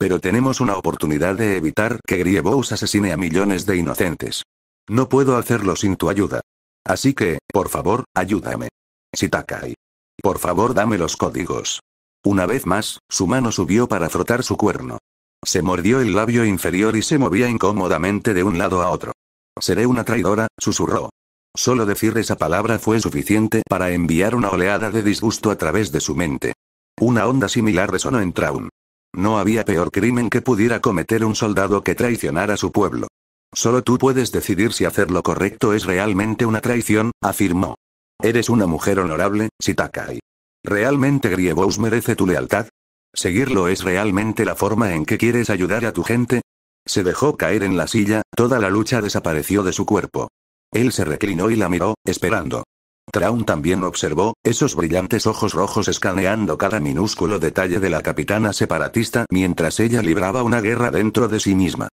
Pero tenemos una oportunidad de evitar que Grievous asesine a millones de inocentes. No puedo hacerlo sin tu ayuda. Así que, por favor, ayúdame. Sitakai. Por favor, dame los códigos. Una vez más, su mano subió para frotar su cuerno. Se mordió el labio inferior y se movía incómodamente de un lado a otro. Seré una traidora, susurró. Solo decir esa palabra fue suficiente para enviar una oleada de disgusto a través de su mente. Una onda similar resonó en Traun. No había peor crimen que pudiera cometer un soldado que traicionar a su pueblo. Solo tú puedes decidir si hacer lo correcto es realmente una traición, afirmó. Eres una mujer honorable, Sitakai. ¿Realmente Grievous merece tu lealtad? ¿Seguirlo es realmente la forma en que quieres ayudar a tu gente? Se dejó caer en la silla, toda la lucha desapareció de su cuerpo. Él se reclinó y la miró, esperando. Traun también observó, esos brillantes ojos rojos escaneando cada minúsculo detalle de la capitana separatista mientras ella libraba una guerra dentro de sí misma.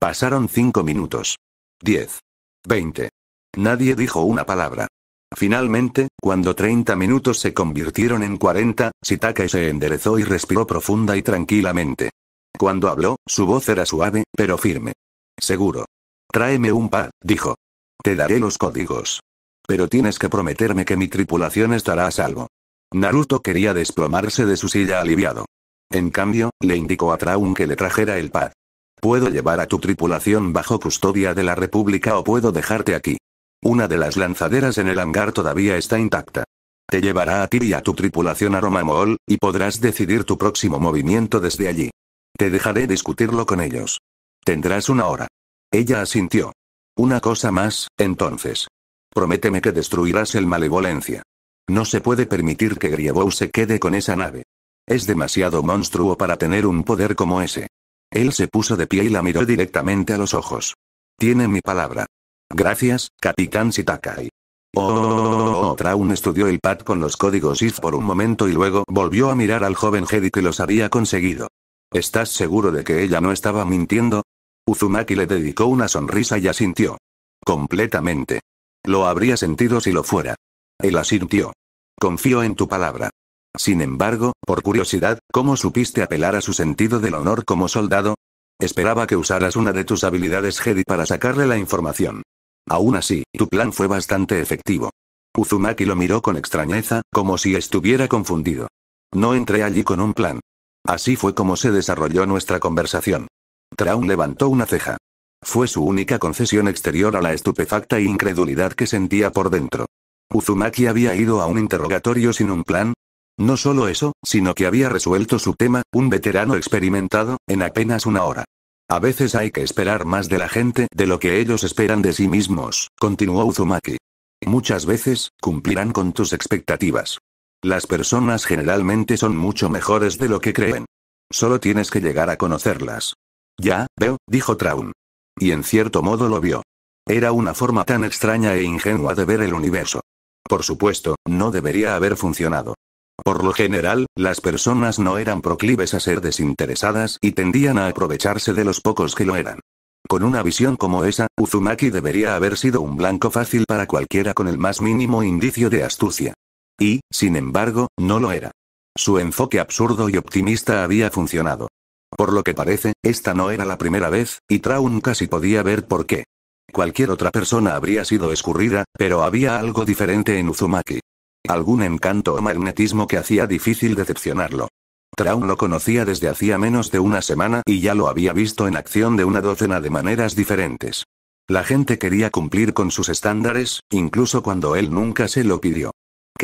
Pasaron cinco minutos. Diez. Veinte. Nadie dijo una palabra. Finalmente, cuando 30 minutos se convirtieron en 40, Sitake se enderezó y respiró profunda y tranquilamente. Cuando habló, su voz era suave, pero firme. Seguro. Tráeme un par, dijo. Te daré los códigos. Pero tienes que prometerme que mi tripulación estará a salvo. Naruto quería desplomarse de su silla aliviado. En cambio, le indicó a Traun que le trajera el pad. Puedo llevar a tu tripulación bajo custodia de la República o puedo dejarte aquí. Una de las lanzaderas en el hangar todavía está intacta. Te llevará a ti y a tu tripulación a Romamool, y podrás decidir tu próximo movimiento desde allí. Te dejaré discutirlo con ellos. Tendrás una hora. Ella asintió. Una cosa más, entonces. Prométeme que destruirás el malevolencia. No se puede permitir que Grievous se quede con esa nave. Es demasiado monstruo para tener un poder como ese. Él se puso de pie y la miró directamente a los ojos. Tiene mi palabra. Gracias, Capitán Sitakai. Oh oh oh, oh, oh, oh, Traun estudió el pad con los códigos IF por un momento y luego volvió a mirar al joven Jedi que los había conseguido. ¿Estás seguro de que ella no estaba mintiendo? Uzumaki le dedicó una sonrisa y asintió. Completamente. Lo habría sentido si lo fuera. Él asintió. Confío en tu palabra. Sin embargo, por curiosidad, ¿cómo supiste apelar a su sentido del honor como soldado? Esperaba que usaras una de tus habilidades Jedi para sacarle la información. Aún así, tu plan fue bastante efectivo. Uzumaki lo miró con extrañeza, como si estuviera confundido. No entré allí con un plan. Así fue como se desarrolló nuestra conversación. Traun levantó una ceja. Fue su única concesión exterior a la estupefacta incredulidad que sentía por dentro. Uzumaki había ido a un interrogatorio sin un plan. No solo eso, sino que había resuelto su tema, un veterano experimentado, en apenas una hora. A veces hay que esperar más de la gente de lo que ellos esperan de sí mismos, continuó Uzumaki. Muchas veces, cumplirán con tus expectativas. Las personas generalmente son mucho mejores de lo que creen. Solo tienes que llegar a conocerlas. Ya, veo, dijo Traun. Y en cierto modo lo vio. Era una forma tan extraña e ingenua de ver el universo. Por supuesto, no debería haber funcionado. Por lo general, las personas no eran proclives a ser desinteresadas y tendían a aprovecharse de los pocos que lo eran. Con una visión como esa, Uzumaki debería haber sido un blanco fácil para cualquiera con el más mínimo indicio de astucia. Y, sin embargo, no lo era. Su enfoque absurdo y optimista había funcionado. Por lo que parece, esta no era la primera vez, y Traun casi podía ver por qué. Cualquier otra persona habría sido escurrida, pero había algo diferente en Uzumaki. Algún encanto o magnetismo que hacía difícil decepcionarlo. Traun lo conocía desde hacía menos de una semana y ya lo había visto en acción de una docena de maneras diferentes. La gente quería cumplir con sus estándares, incluso cuando él nunca se lo pidió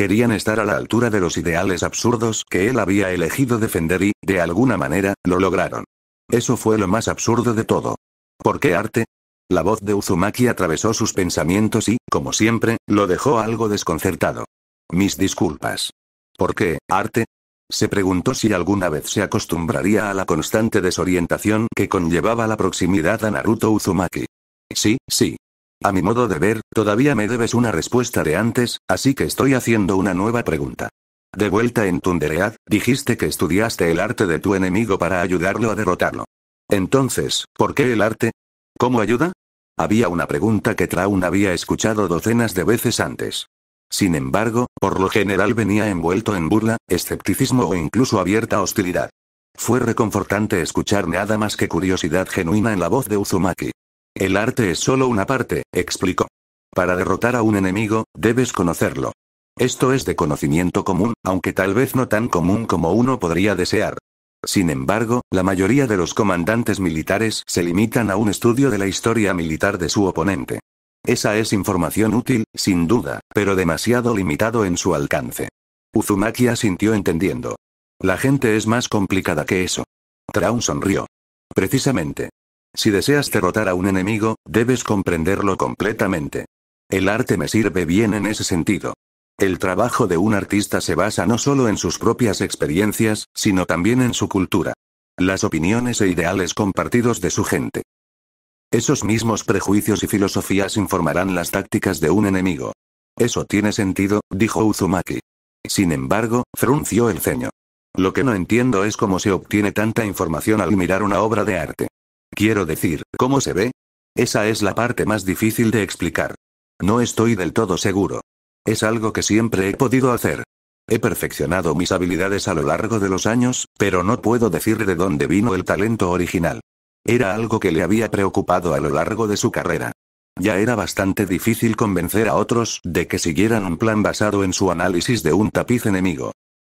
querían estar a la altura de los ideales absurdos que él había elegido defender y, de alguna manera, lo lograron. Eso fue lo más absurdo de todo. ¿Por qué arte? La voz de Uzumaki atravesó sus pensamientos y, como siempre, lo dejó algo desconcertado. Mis disculpas. ¿Por qué, arte? Se preguntó si alguna vez se acostumbraría a la constante desorientación que conllevaba la proximidad a Naruto Uzumaki. Sí, sí, a mi modo de ver, todavía me debes una respuesta de antes, así que estoy haciendo una nueva pregunta. De vuelta en Tunderead, dijiste que estudiaste el arte de tu enemigo para ayudarlo a derrotarlo. Entonces, ¿por qué el arte? ¿Cómo ayuda? Había una pregunta que Traun había escuchado docenas de veces antes. Sin embargo, por lo general venía envuelto en burla, escepticismo o incluso abierta hostilidad. Fue reconfortante escuchar nada más que curiosidad genuina en la voz de Uzumaki. El arte es solo una parte, explicó. Para derrotar a un enemigo, debes conocerlo. Esto es de conocimiento común, aunque tal vez no tan común como uno podría desear. Sin embargo, la mayoría de los comandantes militares se limitan a un estudio de la historia militar de su oponente. Esa es información útil, sin duda, pero demasiado limitado en su alcance. Uzumaki asintió entendiendo. La gente es más complicada que eso. Traun sonrió. Precisamente. Si deseas derrotar a un enemigo, debes comprenderlo completamente. El arte me sirve bien en ese sentido. El trabajo de un artista se basa no solo en sus propias experiencias, sino también en su cultura. Las opiniones e ideales compartidos de su gente. Esos mismos prejuicios y filosofías informarán las tácticas de un enemigo. Eso tiene sentido, dijo Uzumaki. Sin embargo, frunció el ceño. Lo que no entiendo es cómo se obtiene tanta información al mirar una obra de arte. Quiero decir, ¿cómo se ve? Esa es la parte más difícil de explicar. No estoy del todo seguro. Es algo que siempre he podido hacer. He perfeccionado mis habilidades a lo largo de los años, pero no puedo decir de dónde vino el talento original. Era algo que le había preocupado a lo largo de su carrera. Ya era bastante difícil convencer a otros de que siguieran un plan basado en su análisis de un tapiz enemigo.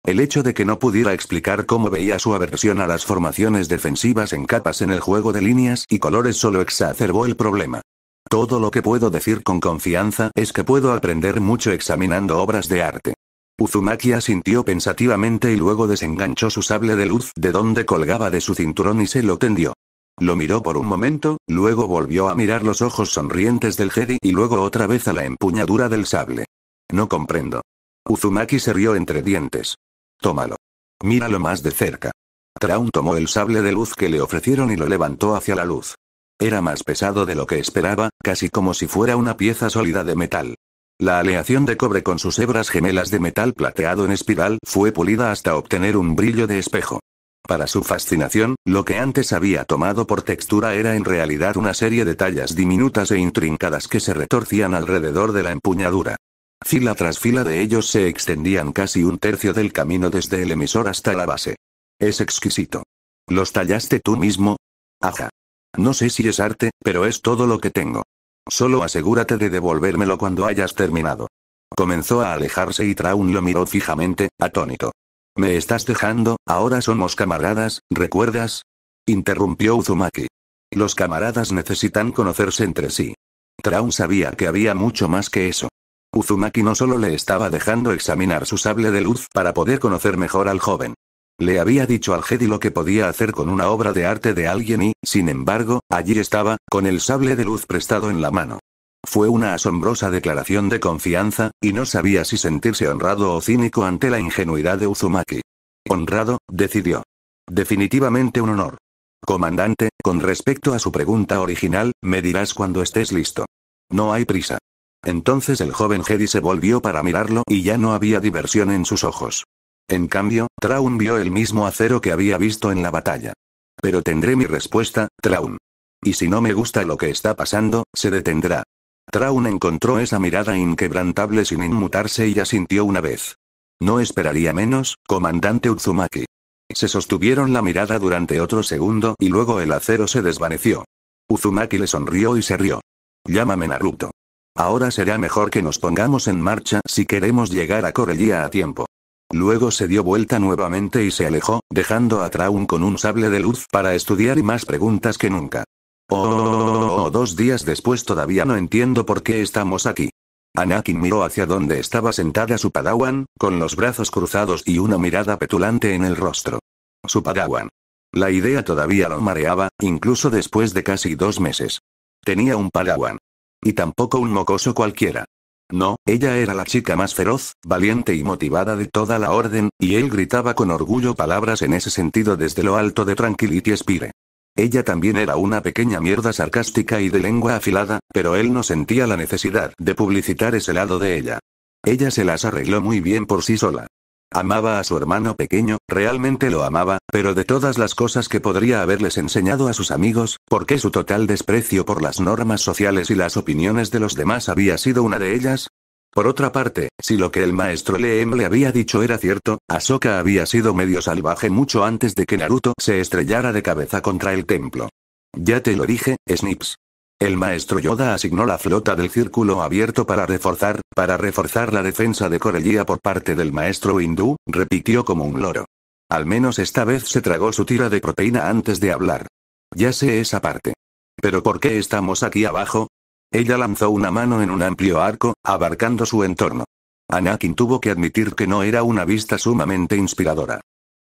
El hecho de que no pudiera explicar cómo veía su aversión a las formaciones defensivas en capas en el juego de líneas y colores solo exacerbó el problema. Todo lo que puedo decir con confianza es que puedo aprender mucho examinando obras de arte. Uzumaki asintió pensativamente y luego desenganchó su sable de luz de donde colgaba de su cinturón y se lo tendió. Lo miró por un momento, luego volvió a mirar los ojos sonrientes del Jedi y luego otra vez a la empuñadura del sable. No comprendo. Uzumaki se rió entre dientes. Tómalo. Míralo más de cerca. Traun tomó el sable de luz que le ofrecieron y lo levantó hacia la luz. Era más pesado de lo que esperaba, casi como si fuera una pieza sólida de metal. La aleación de cobre con sus hebras gemelas de metal plateado en espiral fue pulida hasta obtener un brillo de espejo. Para su fascinación, lo que antes había tomado por textura era en realidad una serie de tallas diminutas e intrincadas que se retorcían alrededor de la empuñadura. Fila tras fila de ellos se extendían casi un tercio del camino desde el emisor hasta la base. Es exquisito. ¿Los tallaste tú mismo? Ajá. No sé si es arte, pero es todo lo que tengo. Solo asegúrate de devolvérmelo cuando hayas terminado. Comenzó a alejarse y Traun lo miró fijamente, atónito. Me estás dejando, ahora somos camaradas, ¿recuerdas? Interrumpió Uzumaki. Los camaradas necesitan conocerse entre sí. Traun sabía que había mucho más que eso. Uzumaki no solo le estaba dejando examinar su sable de luz para poder conocer mejor al joven. Le había dicho al Jedi lo que podía hacer con una obra de arte de alguien y, sin embargo, allí estaba, con el sable de luz prestado en la mano. Fue una asombrosa declaración de confianza, y no sabía si sentirse honrado o cínico ante la ingenuidad de Uzumaki. Honrado, decidió. Definitivamente un honor. Comandante, con respecto a su pregunta original, me dirás cuando estés listo. No hay prisa. Entonces el joven Jedi se volvió para mirarlo y ya no había diversión en sus ojos. En cambio, Traun vio el mismo acero que había visto en la batalla. Pero tendré mi respuesta, Traun. Y si no me gusta lo que está pasando, se detendrá. Traun encontró esa mirada inquebrantable sin inmutarse y ya sintió una vez. No esperaría menos, comandante Uzumaki. Se sostuvieron la mirada durante otro segundo y luego el acero se desvaneció. Uzumaki le sonrió y se rió. Llámame Naruto. Ahora será mejor que nos pongamos en marcha si queremos llegar a Corellía a tiempo. Luego se dio vuelta nuevamente y se alejó, dejando a Traun con un sable de luz para estudiar y más preguntas que nunca. Oh, oh, oh, oh, dos días después todavía no entiendo por qué estamos aquí. Anakin miró hacia donde estaba sentada su padawan, con los brazos cruzados y una mirada petulante en el rostro. Su padawan. La idea todavía lo mareaba, incluso después de casi dos meses. Tenía un padawan. Y tampoco un mocoso cualquiera. No, ella era la chica más feroz, valiente y motivada de toda la orden, y él gritaba con orgullo palabras en ese sentido desde lo alto de Tranquility Spire. Ella también era una pequeña mierda sarcástica y de lengua afilada, pero él no sentía la necesidad de publicitar ese lado de ella. Ella se las arregló muy bien por sí sola. Amaba a su hermano pequeño, realmente lo amaba, pero de todas las cosas que podría haberles enseñado a sus amigos, porque su total desprecio por las normas sociales y las opiniones de los demás había sido una de ellas? Por otra parte, si lo que el maestro Leem le había dicho era cierto, Ahsoka había sido medio salvaje mucho antes de que Naruto se estrellara de cabeza contra el templo. Ya te lo dije, Snips. El maestro Yoda asignó la flota del círculo abierto para reforzar, para reforzar la defensa de Corellia por parte del maestro hindú, repitió como un loro. Al menos esta vez se tragó su tira de proteína antes de hablar. Ya sé esa parte. Pero ¿por qué estamos aquí abajo? Ella lanzó una mano en un amplio arco, abarcando su entorno. Anakin tuvo que admitir que no era una vista sumamente inspiradora.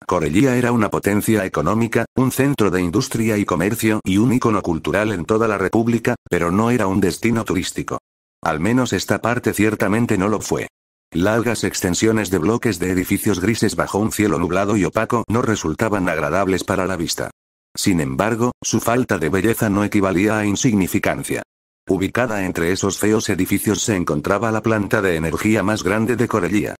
Corellía era una potencia económica, un centro de industria y comercio y un icono cultural en toda la República, pero no era un destino turístico. Al menos esta parte ciertamente no lo fue. Largas extensiones de bloques de edificios grises bajo un cielo nublado y opaco no resultaban agradables para la vista. Sin embargo, su falta de belleza no equivalía a insignificancia. Ubicada entre esos feos edificios se encontraba la planta de energía más grande de Corellía.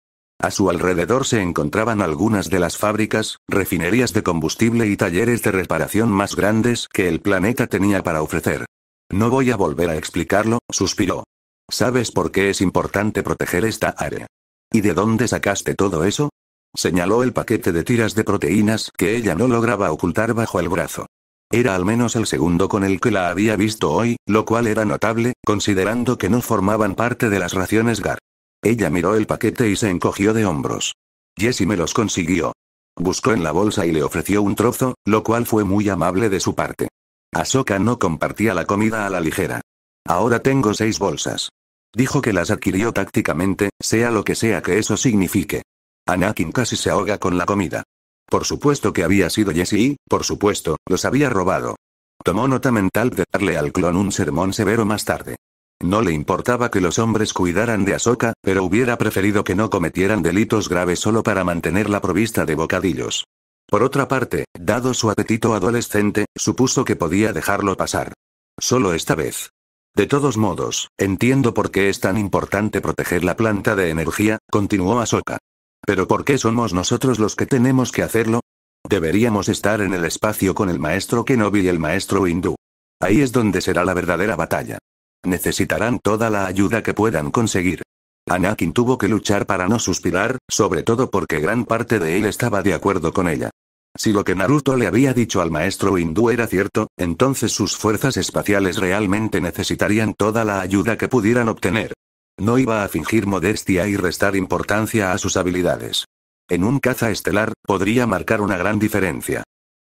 A su alrededor se encontraban algunas de las fábricas, refinerías de combustible y talleres de reparación más grandes que el planeta tenía para ofrecer. No voy a volver a explicarlo, suspiró. ¿Sabes por qué es importante proteger esta área? ¿Y de dónde sacaste todo eso? Señaló el paquete de tiras de proteínas que ella no lograba ocultar bajo el brazo. Era al menos el segundo con el que la había visto hoy, lo cual era notable, considerando que no formaban parte de las raciones GAR. Ella miró el paquete y se encogió de hombros. Jesse me los consiguió. Buscó en la bolsa y le ofreció un trozo, lo cual fue muy amable de su parte. Ahsoka no compartía la comida a la ligera. Ahora tengo seis bolsas. Dijo que las adquirió tácticamente, sea lo que sea que eso signifique. Anakin casi se ahoga con la comida. Por supuesto que había sido Jesse y, por supuesto, los había robado. Tomó nota mental de darle al clon un sermón severo más tarde. No le importaba que los hombres cuidaran de Ahsoka, pero hubiera preferido que no cometieran delitos graves solo para mantenerla provista de bocadillos. Por otra parte, dado su apetito adolescente, supuso que podía dejarlo pasar. Solo esta vez. De todos modos, entiendo por qué es tan importante proteger la planta de energía, continuó Ahsoka. Pero ¿por qué somos nosotros los que tenemos que hacerlo? Deberíamos estar en el espacio con el maestro Kenobi y el maestro hindú. Ahí es donde será la verdadera batalla. Necesitarán toda la ayuda que puedan conseguir. Anakin tuvo que luchar para no suspirar, sobre todo porque gran parte de él estaba de acuerdo con ella. Si lo que Naruto le había dicho al maestro hindú era cierto, entonces sus fuerzas espaciales realmente necesitarían toda la ayuda que pudieran obtener. No iba a fingir modestia y restar importancia a sus habilidades. En un caza estelar, podría marcar una gran diferencia.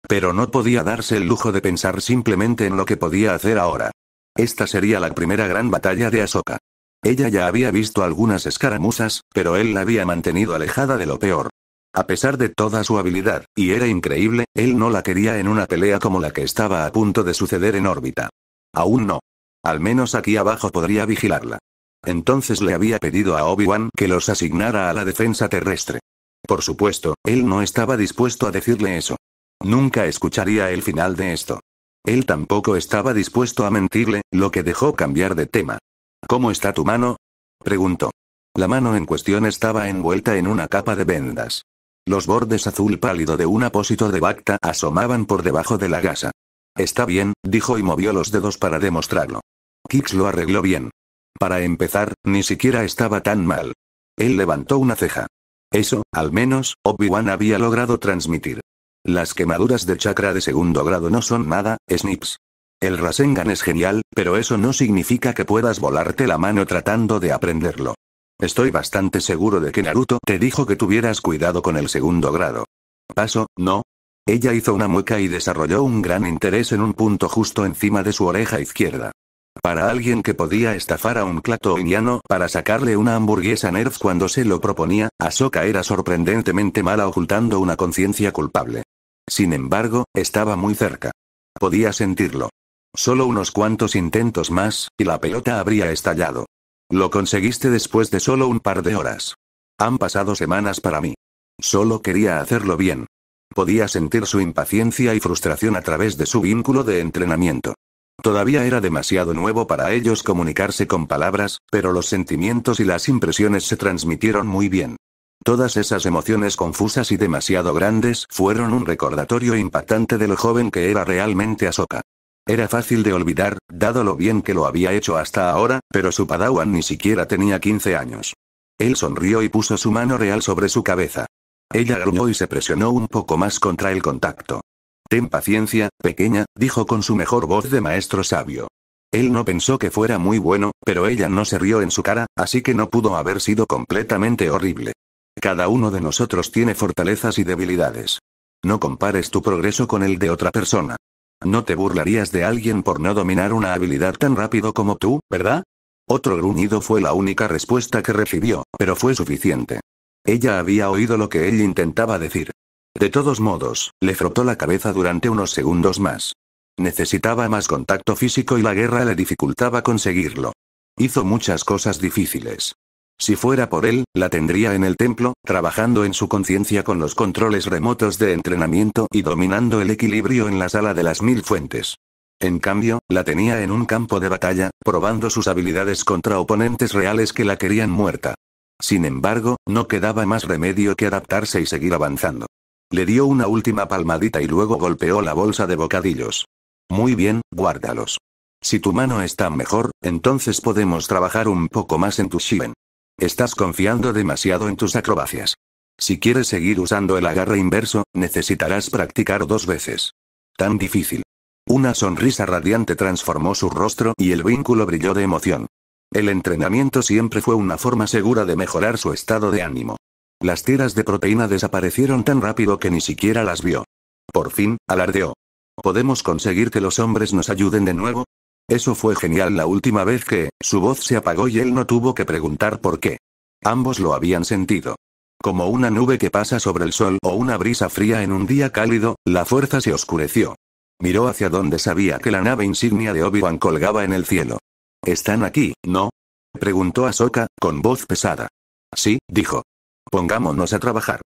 Pero no podía darse el lujo de pensar simplemente en lo que podía hacer ahora. Esta sería la primera gran batalla de Ahsoka. Ella ya había visto algunas escaramuzas, pero él la había mantenido alejada de lo peor. A pesar de toda su habilidad, y era increíble, él no la quería en una pelea como la que estaba a punto de suceder en órbita. Aún no. Al menos aquí abajo podría vigilarla. Entonces le había pedido a Obi-Wan que los asignara a la defensa terrestre. Por supuesto, él no estaba dispuesto a decirle eso. Nunca escucharía el final de esto. Él tampoco estaba dispuesto a mentirle, lo que dejó cambiar de tema. ¿Cómo está tu mano? preguntó. La mano en cuestión estaba envuelta en una capa de vendas. Los bordes azul pálido de un apósito de Bacta asomaban por debajo de la gasa. Está bien, dijo y movió los dedos para demostrarlo. Kix lo arregló bien. Para empezar, ni siquiera estaba tan mal. Él levantó una ceja. Eso, al menos, Obi-Wan había logrado transmitir. Las quemaduras de chakra de segundo grado no son nada, Snips. El Rasengan es genial, pero eso no significa que puedas volarte la mano tratando de aprenderlo. Estoy bastante seguro de que Naruto te dijo que tuvieras cuidado con el segundo grado. Paso, ¿no? Ella hizo una mueca y desarrolló un gran interés en un punto justo encima de su oreja izquierda. Para alguien que podía estafar a un clato indiano para sacarle una hamburguesa Nerf cuando se lo proponía, Ahsoka era sorprendentemente mala ocultando una conciencia culpable. Sin embargo, estaba muy cerca. Podía sentirlo. Solo unos cuantos intentos más, y la pelota habría estallado. Lo conseguiste después de solo un par de horas. Han pasado semanas para mí. Solo quería hacerlo bien. Podía sentir su impaciencia y frustración a través de su vínculo de entrenamiento. Todavía era demasiado nuevo para ellos comunicarse con palabras, pero los sentimientos y las impresiones se transmitieron muy bien. Todas esas emociones confusas y demasiado grandes fueron un recordatorio impactante de lo joven que era realmente Ahsoka. Era fácil de olvidar, dado lo bien que lo había hecho hasta ahora, pero su padawan ni siquiera tenía 15 años. Él sonrió y puso su mano real sobre su cabeza. Ella gruñó y se presionó un poco más contra el contacto. Ten paciencia, pequeña, dijo con su mejor voz de maestro sabio. Él no pensó que fuera muy bueno, pero ella no se rió en su cara, así que no pudo haber sido completamente horrible. Cada uno de nosotros tiene fortalezas y debilidades. No compares tu progreso con el de otra persona. No te burlarías de alguien por no dominar una habilidad tan rápido como tú, ¿verdad? Otro gruñido fue la única respuesta que recibió, pero fue suficiente. Ella había oído lo que él intentaba decir. De todos modos, le frotó la cabeza durante unos segundos más. Necesitaba más contacto físico y la guerra le dificultaba conseguirlo. Hizo muchas cosas difíciles. Si fuera por él, la tendría en el templo, trabajando en su conciencia con los controles remotos de entrenamiento y dominando el equilibrio en la sala de las mil fuentes. En cambio, la tenía en un campo de batalla, probando sus habilidades contra oponentes reales que la querían muerta. Sin embargo, no quedaba más remedio que adaptarse y seguir avanzando. Le dio una última palmadita y luego golpeó la bolsa de bocadillos. Muy bien, guárdalos. Si tu mano está mejor, entonces podemos trabajar un poco más en tu Shiven. Estás confiando demasiado en tus acrobacias. Si quieres seguir usando el agarre inverso, necesitarás practicar dos veces. Tan difícil. Una sonrisa radiante transformó su rostro y el vínculo brilló de emoción. El entrenamiento siempre fue una forma segura de mejorar su estado de ánimo. Las tiras de proteína desaparecieron tan rápido que ni siquiera las vio. Por fin, alardeó. ¿Podemos conseguir que los hombres nos ayuden de nuevo? Eso fue genial la última vez que, su voz se apagó y él no tuvo que preguntar por qué. Ambos lo habían sentido. Como una nube que pasa sobre el sol o una brisa fría en un día cálido, la fuerza se oscureció. Miró hacia donde sabía que la nave insignia de Obi-Wan colgaba en el cielo. ¿Están aquí, no? Preguntó a Soka con voz pesada. Sí, dijo. Pongámonos a trabajar.